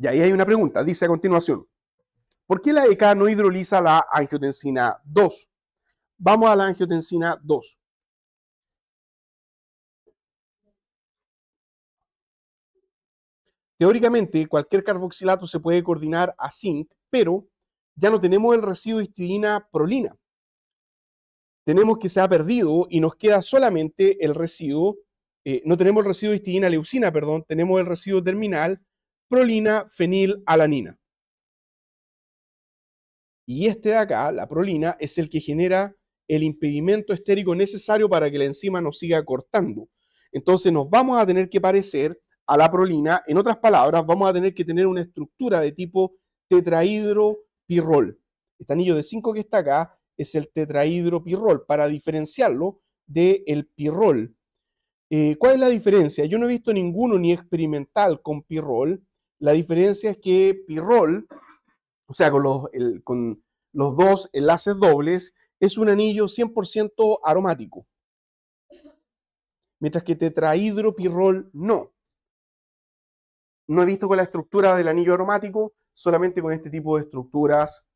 Y ahí hay una pregunta, dice a continuación, ¿por qué la ECA no hidroliza la angiotensina 2? Vamos a la angiotensina 2. Teóricamente, cualquier carboxilato se puede coordinar a zinc, pero ya no tenemos el residuo de histidina prolina. Tenemos que se ha perdido y nos queda solamente el residuo, eh, no tenemos el residuo de histidina leucina, perdón, tenemos el residuo terminal prolina fenilalanina. Y este de acá, la prolina, es el que genera el impedimento estérico necesario para que la enzima nos siga cortando. Entonces nos vamos a tener que parecer a la prolina. En otras palabras, vamos a tener que tener una estructura de tipo tetrahidropirrol. Este anillo de 5 que está acá es el tetrahidropirrol para diferenciarlo del el pirrol. Eh, ¿Cuál es la diferencia? Yo no he visto ninguno ni experimental con pirrol, la diferencia es que Pirrol, o sea, con los, dos enlaces dobles, es un anillo 100% aromático. Mientras que tetrahidropirrol no. No he visto con la estructura del anillo aromático, solamente con este tipo de estructuras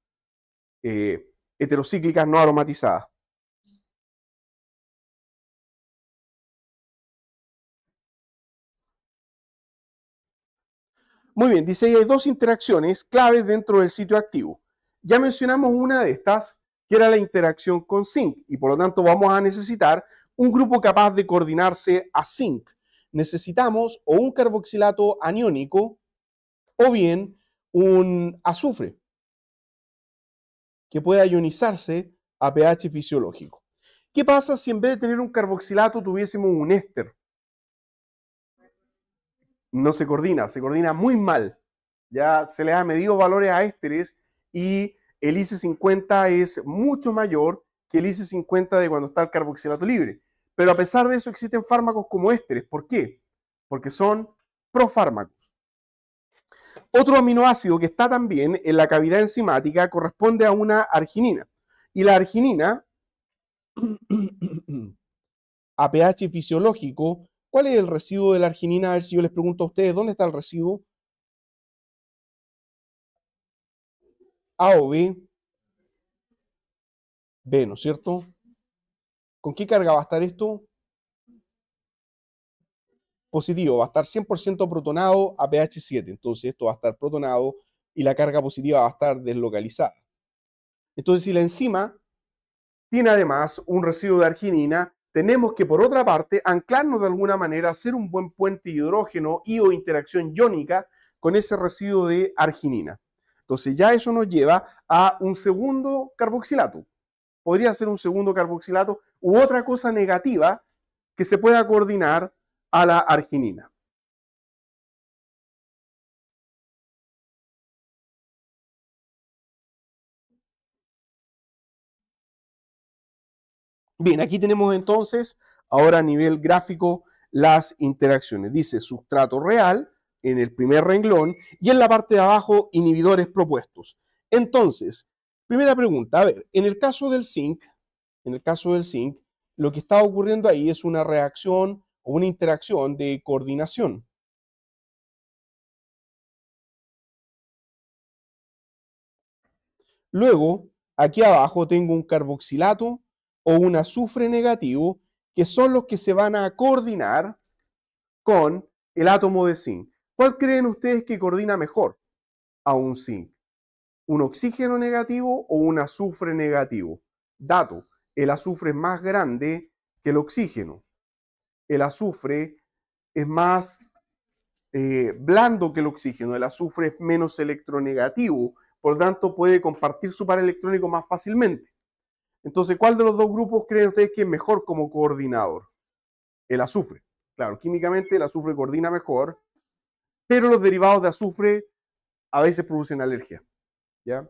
eh, heterocíclicas no aromatizadas. Muy bien, dice ahí hay dos interacciones claves dentro del sitio activo. Ya mencionamos una de estas, que era la interacción con zinc, y por lo tanto vamos a necesitar un grupo capaz de coordinarse a zinc. Necesitamos o un carboxilato aniónico o bien un azufre que pueda ionizarse a pH fisiológico. ¿Qué pasa si en vez de tener un carboxilato tuviésemos un éster? no se coordina, se coordina muy mal. Ya se le ha medido valores a ésteres y el IC50 es mucho mayor que el IC50 de cuando está el carboxilato libre. Pero a pesar de eso existen fármacos como ésteres. ¿Por qué? Porque son profármacos. Otro aminoácido que está también en la cavidad enzimática corresponde a una arginina. Y la arginina, <clears throat> a pH fisiológico, ¿Cuál es el residuo de la arginina? A ver si yo les pregunto a ustedes, ¿dónde está el residuo? A o B. B, ¿no es cierto? ¿Con qué carga va a estar esto? Positivo, va a estar 100% protonado a pH 7. Entonces esto va a estar protonado y la carga positiva va a estar deslocalizada. Entonces si la enzima tiene además un residuo de arginina, tenemos que, por otra parte, anclarnos de alguna manera, hacer un buen puente hidrógeno y o interacción iónica con ese residuo de arginina. Entonces ya eso nos lleva a un segundo carboxilato. Podría ser un segundo carboxilato u otra cosa negativa que se pueda coordinar a la arginina. Bien, aquí tenemos entonces, ahora a nivel gráfico, las interacciones. Dice sustrato real en el primer renglón y en la parte de abajo inhibidores propuestos. Entonces, primera pregunta, a ver, en el caso del zinc, en el caso del zinc, lo que está ocurriendo ahí es una reacción o una interacción de coordinación. Luego, aquí abajo tengo un carboxilato o un azufre negativo, que son los que se van a coordinar con el átomo de zinc. ¿Cuál creen ustedes que coordina mejor a un zinc? ¿Un oxígeno negativo o un azufre negativo? Dato, el azufre es más grande que el oxígeno. El azufre es más eh, blando que el oxígeno. El azufre es menos electronegativo, por lo tanto puede compartir su par electrónico más fácilmente. Entonces, ¿cuál de los dos grupos creen ustedes que es mejor como coordinador? El azufre. Claro, químicamente el azufre coordina mejor, pero los derivados de azufre a veces producen alergia. ¿ya?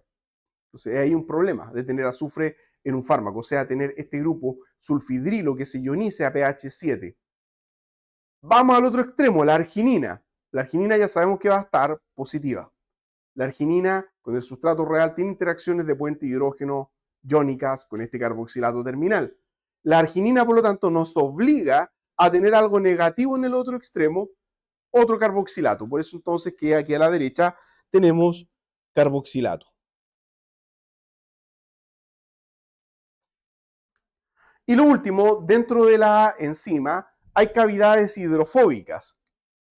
Entonces, hay un problema de tener azufre en un fármaco, o sea, tener este grupo sulfidrilo que se ionice a pH 7. Vamos al otro extremo, la arginina. La arginina ya sabemos que va a estar positiva. La arginina con el sustrato real tiene interacciones de puente hidrógeno iónicas con este carboxilato terminal. La arginina, por lo tanto, nos obliga a tener algo negativo en el otro extremo, otro carboxilato. Por eso entonces que aquí a la derecha tenemos carboxilato. Y lo último, dentro de la enzima hay cavidades hidrofóbicas.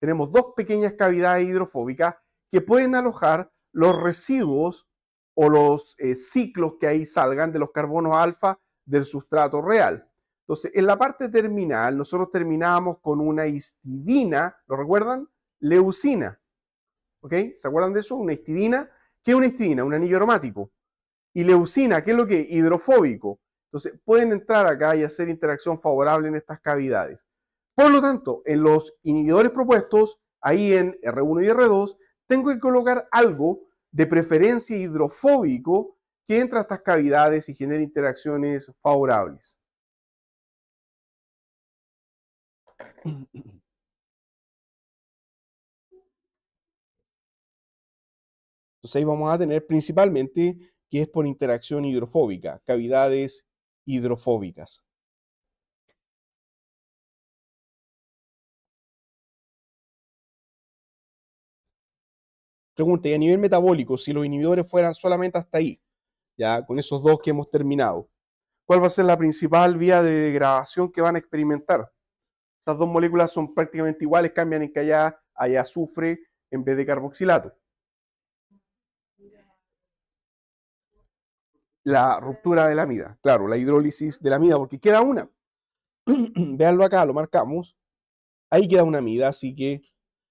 Tenemos dos pequeñas cavidades hidrofóbicas que pueden alojar los residuos o los eh, ciclos que ahí salgan de los carbonos alfa del sustrato real. Entonces, en la parte terminal, nosotros terminamos con una histidina, ¿lo recuerdan? Leucina. ¿Ok? ¿Se acuerdan de eso? Una histidina. ¿Qué es una histidina? Un anillo aromático. Y leucina, ¿qué es lo que? Hidrofóbico. Entonces, pueden entrar acá y hacer interacción favorable en estas cavidades. Por lo tanto, en los inhibidores propuestos, ahí en R1 y R2, tengo que colocar algo de preferencia hidrofóbico que entra a estas cavidades y genera interacciones favorables. <clears throat> Entonces ahí vamos a tener principalmente que es por interacción hidrofóbica, cavidades hidrofóbicas. Pregunta, y a nivel metabólico, si los inhibidores fueran solamente hasta ahí, ya con esos dos que hemos terminado, ¿cuál va a ser la principal vía de degradación que van a experimentar? Estas dos moléculas son prácticamente iguales, cambian en que allá hay azufre en vez de carboxilato. La ruptura de la amida, claro, la hidrólisis de la amida, porque queda una. <clears throat> Veanlo acá, lo marcamos. Ahí queda una amida, así que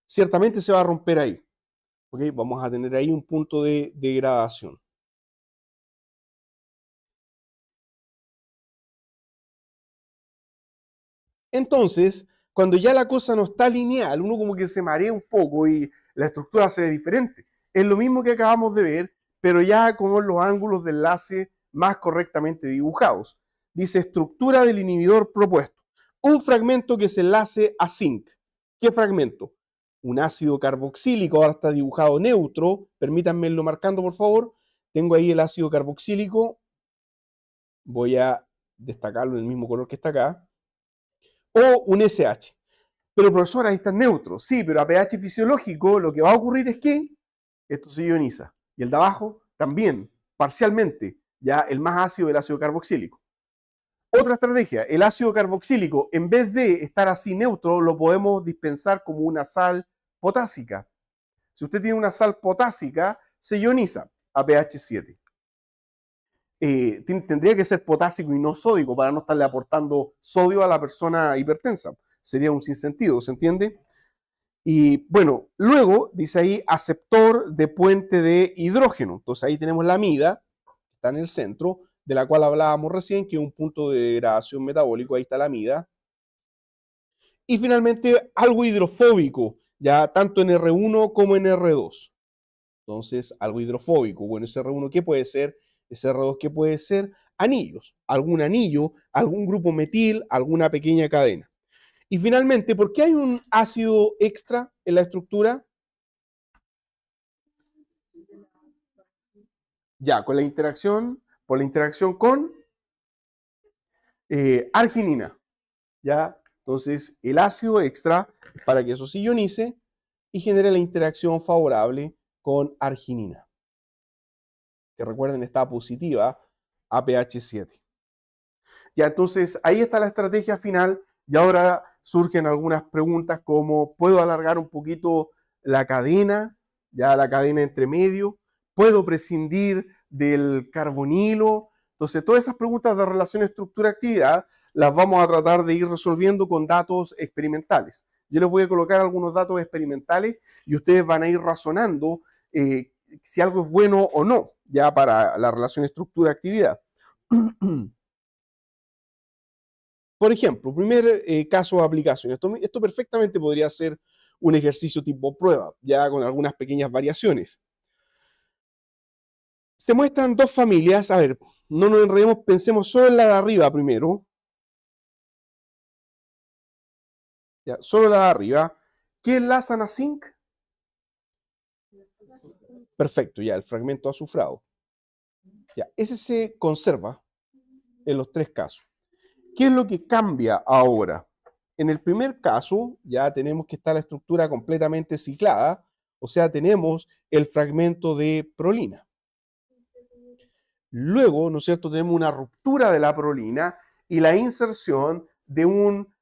ciertamente se va a romper ahí vamos a tener ahí un punto de degradación. Entonces, cuando ya la cosa no está lineal, uno como que se marea un poco y la estructura se ve diferente. Es lo mismo que acabamos de ver, pero ya con los ángulos de enlace más correctamente dibujados. Dice estructura del inhibidor propuesto. Un fragmento que se enlace a zinc. ¿Qué fragmento? un ácido carboxílico, ahora está dibujado neutro, permítanme lo marcando por favor, tengo ahí el ácido carboxílico, voy a destacarlo en el mismo color que está acá, o un SH. Pero profesor, ahí está neutro, sí, pero a pH fisiológico lo que va a ocurrir es que esto se ioniza, y el de abajo también, parcialmente, ya el más ácido del ácido carboxílico. Otra estrategia, el ácido carboxílico, en vez de estar así neutro, lo podemos dispensar como una sal potásica. Si usted tiene una sal potásica, se ioniza a pH 7. Eh, tendría que ser potásico y no sódico para no estarle aportando sodio a la persona hipertensa. Sería un sinsentido, ¿se entiende? Y bueno, luego dice ahí aceptor de puente de hidrógeno. Entonces ahí tenemos la amida, está en el centro, de la cual hablábamos recién, que es un punto de degradación metabólico, ahí está la amida. Y finalmente algo hidrofóbico, ya tanto en R1 como en R2. Entonces, algo hidrofóbico. Bueno, ese R1, ¿qué puede ser? Ese R2, ¿qué puede ser? Anillos, algún anillo, algún grupo metil, alguna pequeña cadena. Y finalmente, ¿por qué hay un ácido extra en la estructura? Ya, con la interacción por la interacción con eh, arginina. ¿ya? Entonces, el ácido extra para que eso se ionice y genere la interacción favorable con arginina. Que recuerden, está positiva a pH 7. Ya, entonces, ahí está la estrategia final y ahora surgen algunas preguntas como, ¿puedo alargar un poquito la cadena? Ya la cadena entre medio. ¿Puedo prescindir del carbonilo. Entonces, todas esas preguntas de relación estructura-actividad las vamos a tratar de ir resolviendo con datos experimentales. Yo les voy a colocar algunos datos experimentales y ustedes van a ir razonando eh, si algo es bueno o no, ya para la relación estructura-actividad. <clears throat> Por ejemplo, primer eh, caso de aplicación. esto perfectamente podría ser un ejercicio tipo prueba, ya con algunas pequeñas variaciones se muestran dos familias. A ver, no nos enredemos, pensemos solo en la de arriba primero. Ya, solo la de arriba. ¿Qué es la zinc? Perfecto, ya, el fragmento azufrado. Ya, ese se conserva en los tres casos. ¿Qué es lo que cambia ahora? En el primer caso, ya tenemos que está la estructura completamente ciclada, o sea, tenemos el fragmento de prolina. Luego, ¿no es cierto?, tenemos una ruptura de la prolina y la inserción de un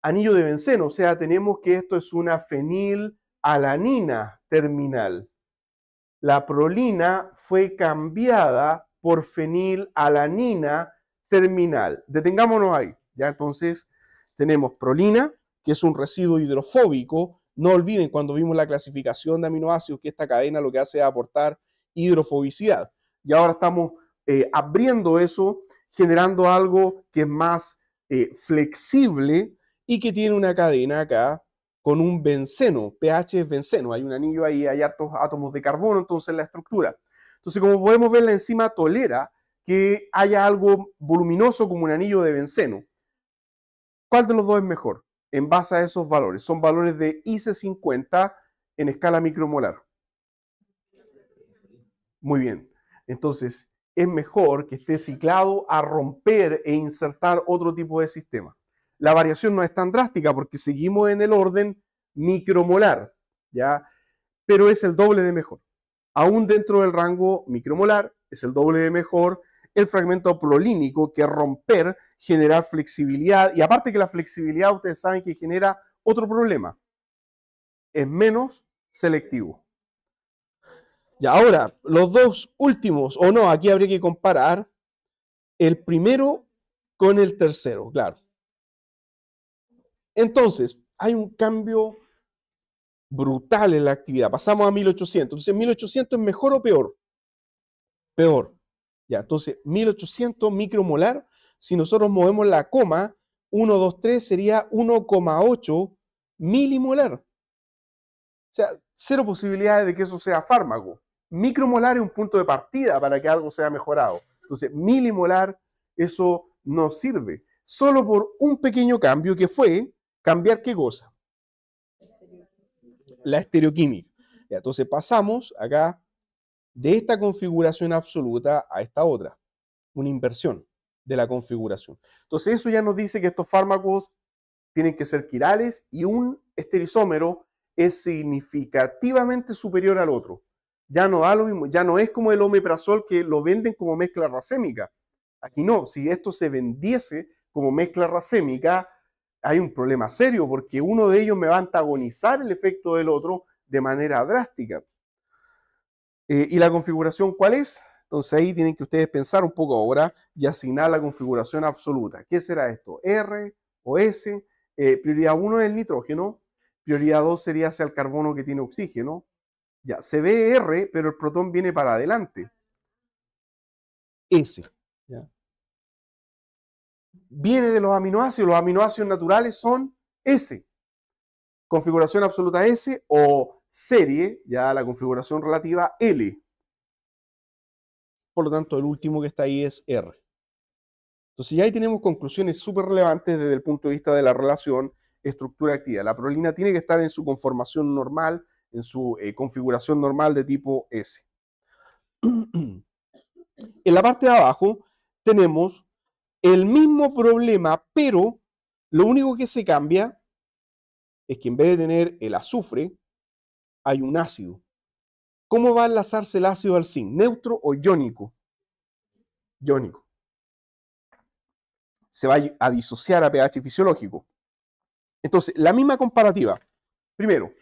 anillo de benceno, o sea, tenemos que esto es una fenilalanina terminal. La prolina fue cambiada por fenilalanina terminal. Detengámonos ahí. Ya entonces tenemos prolina, que es un residuo hidrofóbico. No olviden cuando vimos la clasificación de aminoácidos que esta cadena lo que hace es aportar hidrofobicidad. Y ahora estamos eh, abriendo eso, generando algo que es más eh, flexible y que tiene una cadena acá con un benceno, pH es benceno, hay un anillo ahí, hay hartos átomos de carbono, entonces la estructura. Entonces, como podemos ver, la enzima tolera que haya algo voluminoso como un anillo de benceno. ¿Cuál de los dos es mejor? En base a esos valores. Son valores de IC50 en escala micromolar. Muy bien. Entonces, es mejor que esté ciclado a romper e insertar otro tipo de sistema. La variación no es tan drástica porque seguimos en el orden micromolar, ¿ya? Pero es el doble de mejor. Aún dentro del rango micromolar es el doble de mejor el fragmento prolínico que romper, generar flexibilidad. Y aparte que la flexibilidad ustedes saben que genera otro problema. Es menos selectivo. Y ahora, los dos últimos, o no, aquí habría que comparar el primero con el tercero, claro. Entonces, hay un cambio brutal en la actividad. Pasamos a 1800. Entonces, 1800 es mejor o peor? Peor. Ya, entonces, 1800 micromolar, si nosotros movemos la coma, 1, 2, 3 sería 1,8 milimolar. O sea, cero posibilidades de que eso sea fármaco micromolar es un punto de partida para que algo sea mejorado. Entonces, milimolar, eso no sirve. Solo por un pequeño cambio que fue cambiar qué cosa? La estereoquímica. entonces pasamos acá de esta configuración absoluta a esta otra, una inversión de la configuración. Entonces eso ya nos dice que estos fármacos tienen que ser quirales y un esterisómero es significativamente superior al otro ya no da lo mismo, ya no es como el omeprazol que lo venden como mezcla racémica. Aquí no, si esto se vendiese como mezcla racémica, hay un problema serio porque uno de ellos me va a antagonizar el efecto del otro de manera drástica. Eh, ¿Y la configuración cuál es? Entonces ahí tienen que ustedes pensar un poco ahora y asignar la configuración absoluta. ¿Qué será esto? ¿R o S? Eh, prioridad 1 es el nitrógeno, prioridad 2 sería hacia el carbono que tiene oxígeno, ya, se ve R, pero el protón viene para adelante. S. Viene de los aminoácidos. Los aminoácidos naturales son S. Configuración absoluta S o serie, ya la configuración relativa L. Por lo tanto, el último que está ahí es R. Entonces ya ahí tenemos conclusiones súper relevantes desde el punto de vista de la relación estructura activa. La prolina tiene que estar en su conformación normal, en su eh, configuración normal de tipo S. <clears throat> en la parte de abajo tenemos el mismo problema, pero lo único que se cambia es que en vez de tener el azufre, hay un ácido. ¿Cómo va a enlazarse el ácido al zinc? ¿Neutro o iónico? Iónico. Se va a disociar a pH fisiológico. Entonces, la misma comparativa. Primero,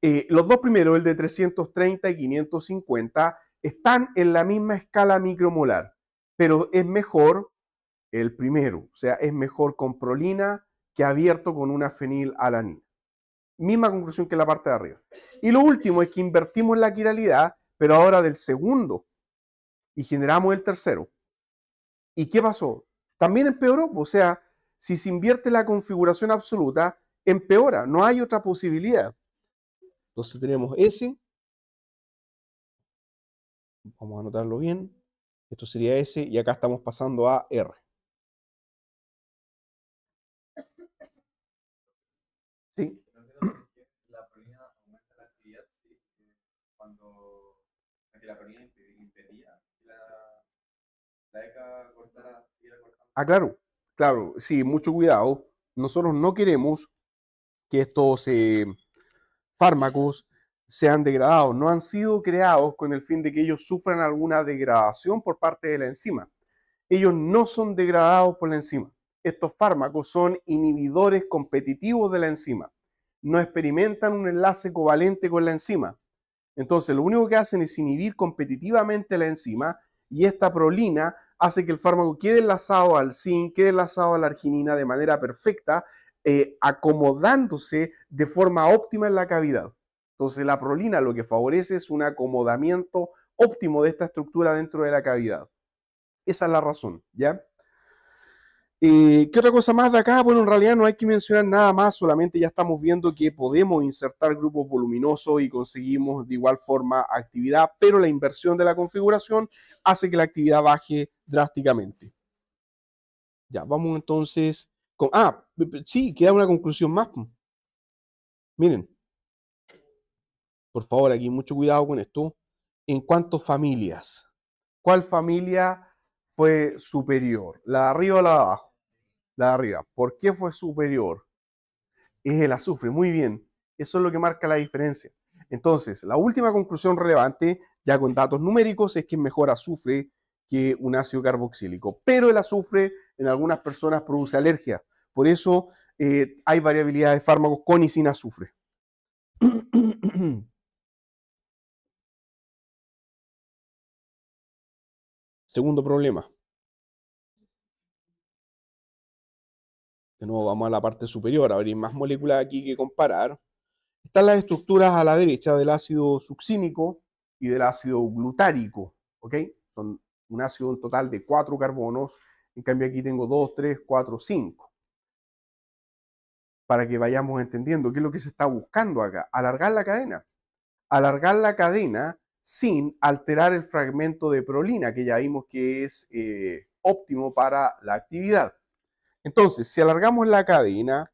eh, los dos primeros, el de 330 y 550, están en la misma escala micromolar, pero es mejor el primero, o sea, es mejor con prolina que abierto con una fenilalanina. Misma conclusión que la parte de arriba. Y lo último es que invertimos la quiralidad, pero ahora del segundo, y generamos el tercero. ¿Y qué pasó? También empeoró, o sea, si se invierte la configuración absoluta, empeora, no hay otra posibilidad. Entonces tenemos S. Vamos a anotarlo bien. Esto sería S y acá estamos pasando a R. ¿Sí? Ah, claro, claro, sí, mucho cuidado. Nosotros no queremos que esto se fármacos se han degradado, no han sido creados con el fin de que ellos sufran alguna degradación por parte de la enzima. Ellos no son degradados por la enzima. Estos fármacos son inhibidores competitivos de la enzima. No experimentan un enlace covalente con la enzima. Entonces, lo único que hacen es inhibir competitivamente la enzima y esta prolina hace que el fármaco quede enlazado al zinc, quede enlazado a la arginina de manera perfecta eh, acomodándose de forma óptima en la cavidad. Entonces la prolina lo que favorece es un acomodamiento óptimo de esta estructura dentro de la cavidad. Esa es la razón, ¿ya? Eh, ¿Qué otra cosa más de acá? Bueno, en realidad no hay que mencionar nada más, solamente ya estamos viendo que podemos insertar grupos voluminosos y conseguimos de igual forma actividad, pero la inversión de la configuración hace que la actividad baje drásticamente. Ya, vamos entonces ah, sí, queda una conclusión más. Miren, por favor, aquí mucho cuidado con esto. En cuanto a familias, ¿cuál familia fue superior? ¿La de arriba o la de abajo? La de arriba. ¿Por qué fue superior? Es el azufre. Muy bien. Eso es lo que marca la diferencia. Entonces, la última conclusión relevante, ya con datos numéricos, es que mejor azufre que un ácido carboxílico. Pero el azufre en algunas personas produce alergia. Por eso eh, hay variabilidad de fármacos con y sin azufre. <clears throat> Segundo problema. De nuevo, vamos a la parte superior. Habría más moléculas aquí que comparar. Están las estructuras a la derecha del ácido succínico y del ácido glutárico. ¿Ok? Son un ácido en total de cuatro carbonos. En cambio aquí tengo 2, 3, 4, 5. Para que vayamos entendiendo qué es lo que se está buscando acá. Alargar la cadena. Alargar la cadena sin alterar el fragmento de prolina, que ya vimos que es eh, óptimo para la actividad. Entonces, si alargamos la cadena,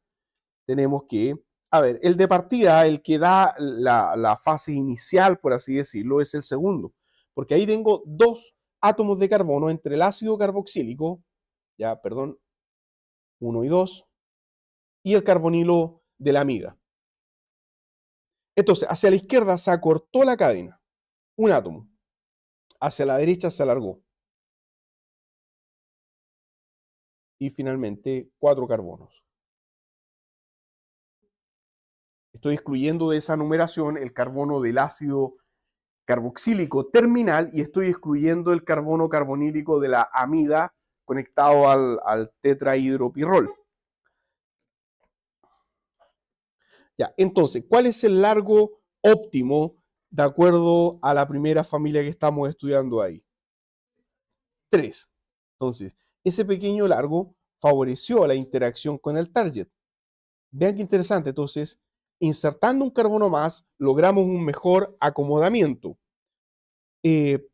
tenemos que, a ver, el de partida, el que da la, la fase inicial, por así decirlo, es el segundo, porque ahí tengo dos átomos de carbono entre el ácido carboxílico, ya, perdón, 1 y 2, y el carbonilo de la amida. Entonces, hacia la izquierda se acortó la cadena, un átomo. Hacia la derecha se alargó. Y finalmente, cuatro carbonos. Estoy excluyendo de esa numeración el carbono del ácido carboxílico terminal y estoy excluyendo el carbono carbonílico de la amida conectado al, tetrahidropirrol. Ya, entonces, ¿cuál es el largo óptimo de acuerdo a la primera familia que estamos estudiando ahí? Tres. Entonces, ese pequeño largo favoreció la interacción con el target. Vean qué interesante. Entonces, insertando un carbono más, logramos un mejor acomodamiento. Eh,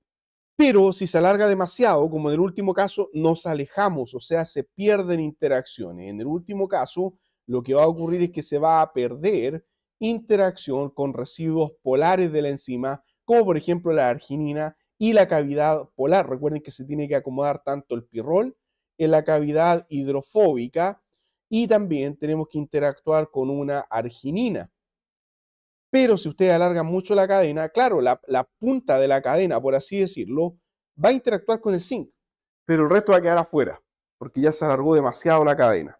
pero si se alarga demasiado, como en el último caso, nos alejamos, o sea, se pierden interacciones. En el último caso, lo que va a ocurrir es que se va a perder interacción con residuos polares de la enzima, como por ejemplo la arginina y la cavidad polar. Recuerden que se tiene que acomodar tanto el pirrol en la cavidad hidrofóbica y también tenemos que interactuar con una arginina. Pero si ustedes alargan mucho la cadena, claro, la, punta de la cadena, por así decirlo, va a interactuar con el zinc, pero el resto va a quedar afuera, porque ya se alargó demasiado la cadena.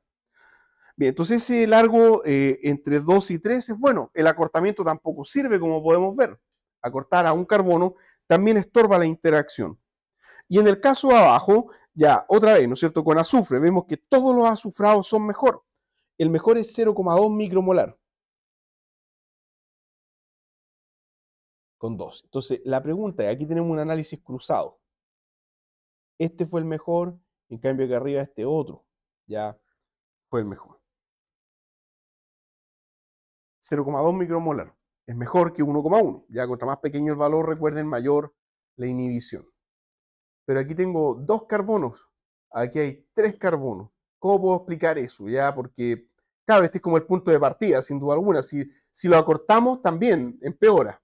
Bien, entonces ese largo eh, entre 2 y 3 es bueno. El acortamiento tampoco sirve, como podemos ver. Acortar a un carbono también estorba la interacción. Y en el caso de abajo, ya otra vez, ¿no es cierto? Con azufre, vemos que todos los azufrados son mejor. El mejor es 0,2 micromolar. Con 2. Entonces, la pregunta, y aquí tenemos un análisis cruzado. Este fue el mejor, en cambio que arriba este otro, ya fue el mejor. 0,2 micromolar. Es mejor que 1,1. Ya cuanto más pequeño el valor, recuerden, mayor la inhibición pero aquí tengo dos carbonos, aquí hay tres carbonos. ¿Cómo puedo explicar eso? Ya, porque, claro, este es como el punto de partida, sin duda alguna. Si, si lo acortamos, también empeora.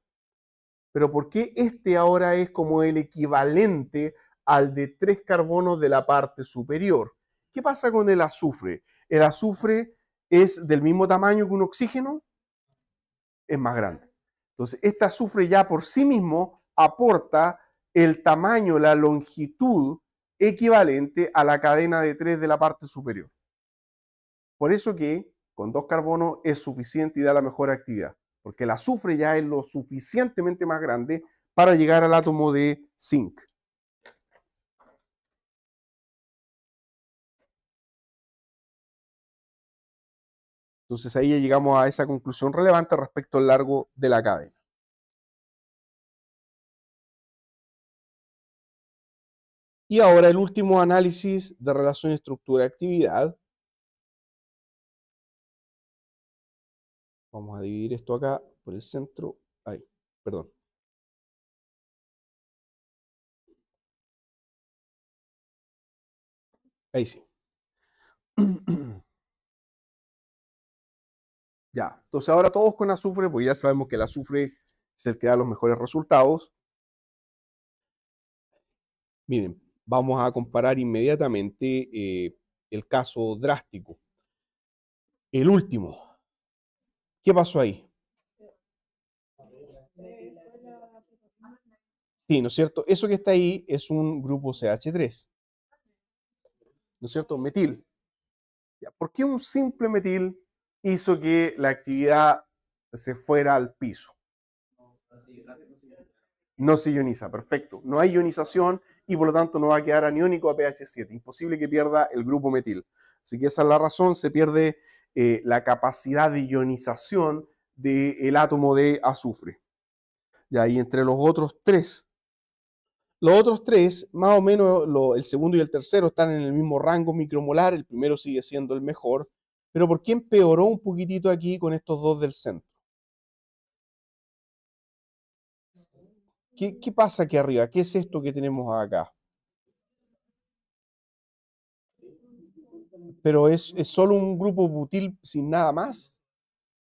Pero ¿por qué este ahora es como el equivalente al de tres carbonos de la parte superior? ¿Qué pasa con el azufre? El azufre es del mismo tamaño que un oxígeno, es más grande. Entonces, este azufre ya por sí mismo aporta el tamaño, la longitud equivalente a la cadena de 3 de la parte superior. Por eso que con dos carbonos es suficiente y da la mejor actividad, porque el azufre ya es lo suficientemente más grande para llegar al átomo de zinc. Entonces ahí ya llegamos a esa conclusión relevante respecto al largo de la cadena. Y ahora el último análisis de relación estructura-actividad. Vamos a dividir esto acá por el centro. Ahí, perdón. Ahí sí. <clears throat> ya, entonces ahora todos con azufre, pues ya sabemos que el azufre es el que da los mejores resultados. Miren, vamos a comparar inmediatamente eh, el caso drástico. El último. ¿Qué pasó ahí? Sí, ¿no es cierto? Eso que está ahí es un grupo CH3. ¿No es cierto? Metil. ¿Por qué un simple metil hizo que la actividad se fuera al piso? no se ioniza, perfecto. No hay ionización y por lo tanto no va a quedar aniónico a pH 7. Imposible que pierda el grupo metil. Así que esa es la razón, se pierde eh, la capacidad de ionización del átomo de azufre. Y ahí entre los otros tres. Los otros tres, más o menos el segundo y el tercero, están en el mismo rango micromolar. El primero sigue siendo el mejor. Pero ¿por qué empeoró un poquitito aquí con estos dos del centro? ¿Qué, pasa aquí arriba? ¿Qué es esto que tenemos acá? Pero es, es solo un grupo butil sin nada más.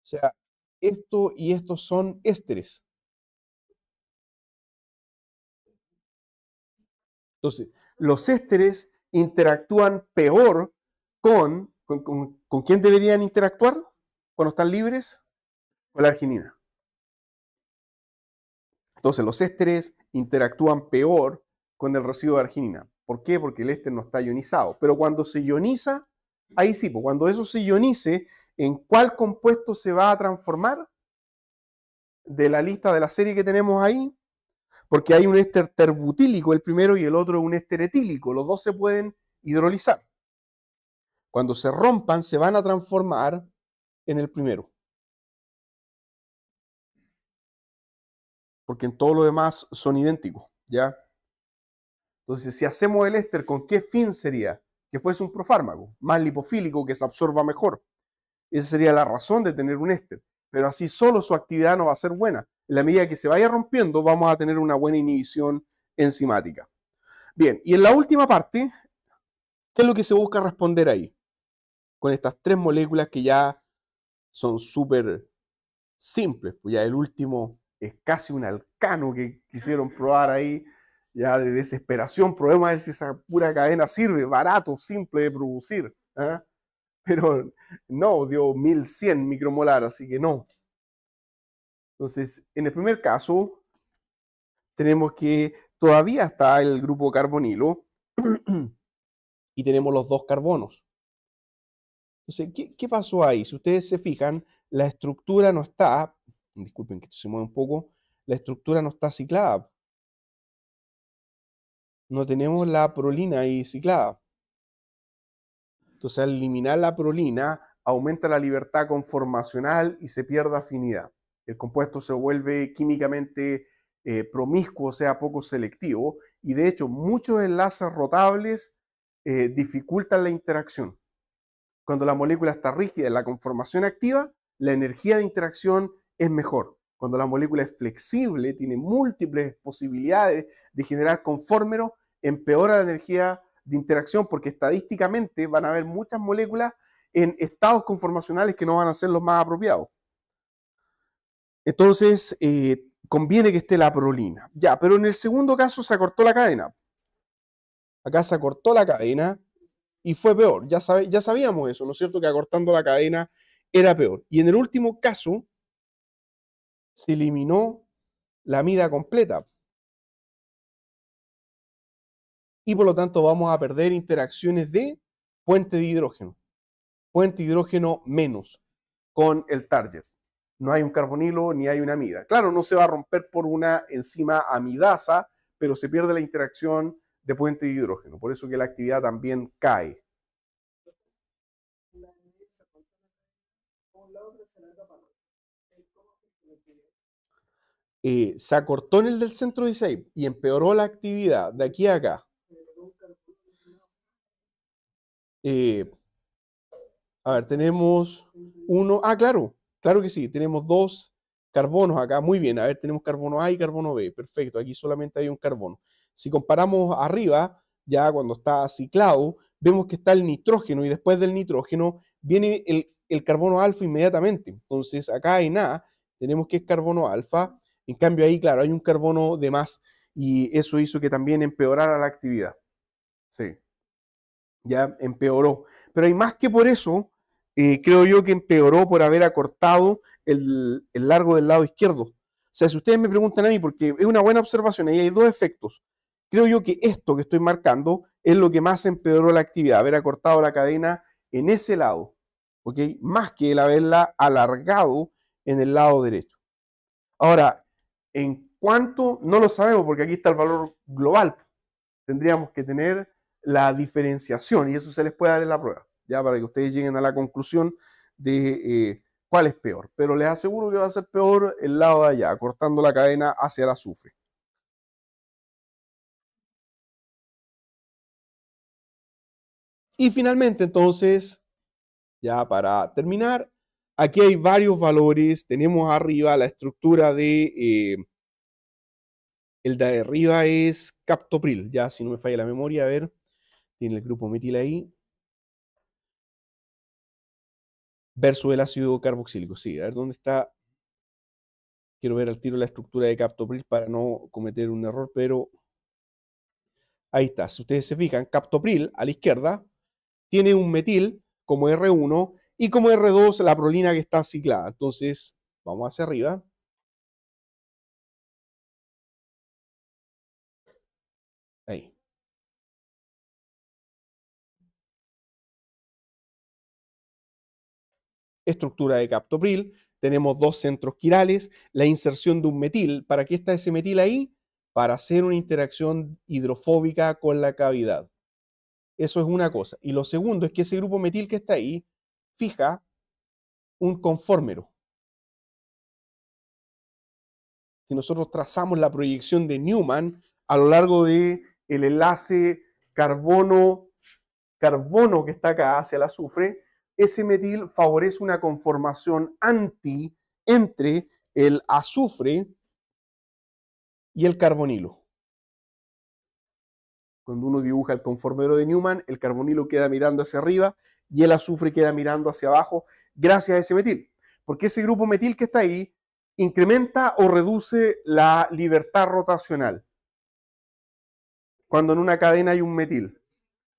O sea, esto y esto son ésteres. Entonces, los ésteres interactúan peor con, con, con, ¿con quién deberían interactuar cuando están libres? Con la arginina. Entonces, los ésteres interactúan peor con el residuo de arginina. ¿Por qué? Porque el éster no está ionizado. Pero cuando se ioniza, ahí sí, pues, cuando eso se ionice, ¿en cuál compuesto se va a transformar? De la lista de la serie que tenemos ahí, porque hay un éster terbutílico el primero y el otro es un éster etílico. Los dos se pueden hidrolizar. Cuando se rompan, se van a transformar en el primero. porque en todo lo demás son idénticos, ¿ya? Entonces, si hacemos el éster, ¿con qué fin sería? Que fuese un profármaco, más lipofílico, que se absorba mejor. Esa sería la razón de tener un éster. Pero así solo su actividad no va a ser buena. En la medida que se vaya rompiendo, vamos a tener una buena inhibición enzimática. Bien, y en la última parte, ¿qué es lo que se busca responder ahí? Con estas tres moléculas que ya son súper simples, pues ya el último es casi un alcano que <laughs> quisieron probar ahí, ya de desesperación, probemos a ver si esa pura cadena sirve, barato, simple de producir. ¿ah? Pero no, dio 1100 micromolar, así que no. Entonces, en el primer caso, tenemos que todavía está el grupo carbonilo <clears throat> y tenemos los dos carbonos. Entonces, ¿qué, ¿qué pasó ahí? Si ustedes se fijan, la estructura no está, disculpen que esto se mueve un poco, la estructura no está ciclada. No tenemos la prolina ahí ciclada. Entonces, al eliminar la prolina, aumenta la libertad conformacional y se pierde afinidad. El compuesto se vuelve químicamente eh, promiscuo, o sea, poco selectivo, y de hecho muchos enlaces rotables eh, dificultan la interacción. Cuando la molécula está rígida en la conformación activa, la energía de interacción es mejor. Cuando la molécula es flexible, tiene múltiples posibilidades de generar conformeros, empeora la energía de interacción porque estadísticamente van a haber muchas moléculas en estados conformacionales que no van a ser los más apropiados. Entonces, eh, conviene que esté la prolina. Ya, pero en el segundo caso se acortó la cadena. Acá se acortó la cadena y fue peor. Ya, ya sabíamos eso, ¿no es cierto? Que acortando la cadena era peor. Y en el último caso, se eliminó la amida completa. Y por lo tanto vamos a perder interacciones de puente de hidrógeno, puente de hidrógeno menos con el target. No hay un carbonilo ni hay una amida. Claro, no se va a romper por una enzima amidasa, pero se pierde la interacción de puente de hidrógeno. Por eso que la actividad también cae. Eh, se acortó en el del centro de y empeoró la actividad de aquí a acá. Eh, a ver, tenemos uno. Ah, claro, claro que sí. Tenemos dos carbonos acá. Muy bien. A ver, tenemos carbono A y carbono B. Perfecto. Aquí solamente hay un carbono. Si comparamos arriba, ya cuando está ciclado, vemos que está el nitrógeno y después del nitrógeno viene el, el carbono alfa inmediatamente. Entonces, acá hay nada. tenemos que es carbono alfa en cambio ahí, claro, hay un carbono de más y eso hizo que también empeorara la actividad. Sí, ya empeoró. Pero hay más que por eso, eh, creo yo que empeoró por haber acortado el, el, largo del lado izquierdo. O sea, si ustedes me preguntan a mí, porque es una buena observación, ahí hay dos efectos. Creo yo que esto que estoy marcando es lo que más empeoró la actividad, haber acortado la cadena en ese lado, ¿ok? Más que el haberla alargado en el lado derecho. Ahora, ¿En cuanto No lo sabemos porque aquí está el valor global. Tendríamos que tener la diferenciación y eso se les puede dar en la prueba, ya para que ustedes lleguen a la conclusión de eh, cuál es peor. Pero les aseguro que va a ser peor el lado de allá, cortando la cadena hacia el azufre. Y finalmente, entonces, ya para terminar, Aquí hay varios valores. Tenemos arriba la estructura de... Eh, el de arriba es captopril, ya si no me falla la memoria, a ver, tiene el grupo metil ahí. Verso el ácido carboxílico, sí, a ver dónde está. Quiero ver al tiro la estructura de captopril para no cometer un error, pero ahí está. Si ustedes se fijan, captopril a la izquierda tiene un metil como R1 y como R2 la prolina que está ciclada. Entonces, vamos hacia arriba. Ahí. Estructura de captopril. Tenemos dos centros quirales, la inserción de un metil. ¿Para qué está ese metil ahí? Para hacer una interacción hidrofóbica con la cavidad. Eso es una cosa. Y lo segundo es que ese grupo metil que está ahí fija un conformero. Si nosotros trazamos la proyección de Newman a lo largo de el enlace carbono carbono que está acá hacia el azufre, ese metil favorece una conformación anti entre el azufre y el carbonilo. Cuando uno dibuja el conformero de Newman, el carbonilo queda mirando hacia arriba y el azufre queda mirando hacia abajo gracias a ese metil. Porque ese grupo metil que está ahí incrementa o reduce la libertad rotacional. Cuando en una cadena hay un metil,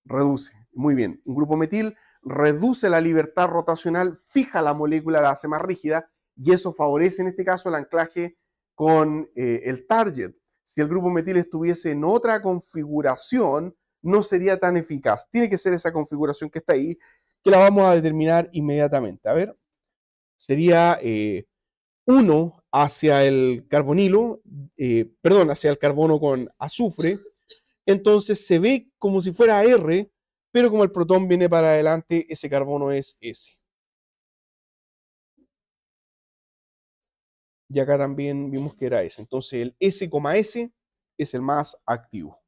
reduce. Muy bien, un grupo metil reduce la libertad rotacional, fija la molécula, la hace más rígida y eso favorece en este caso el anclaje con eh, el target. Si el grupo metil estuviese en otra configuración, no sería tan eficaz. Tiene que ser esa configuración que está ahí que la vamos a determinar inmediatamente. A ver, sería 1 eh, hacia el carbonilo, eh, perdón, hacia el carbono con azufre. Entonces se ve como si fuera R, pero como el protón viene para adelante, ese carbono es S. Y acá también vimos que era S. Entonces el S, S es el más activo.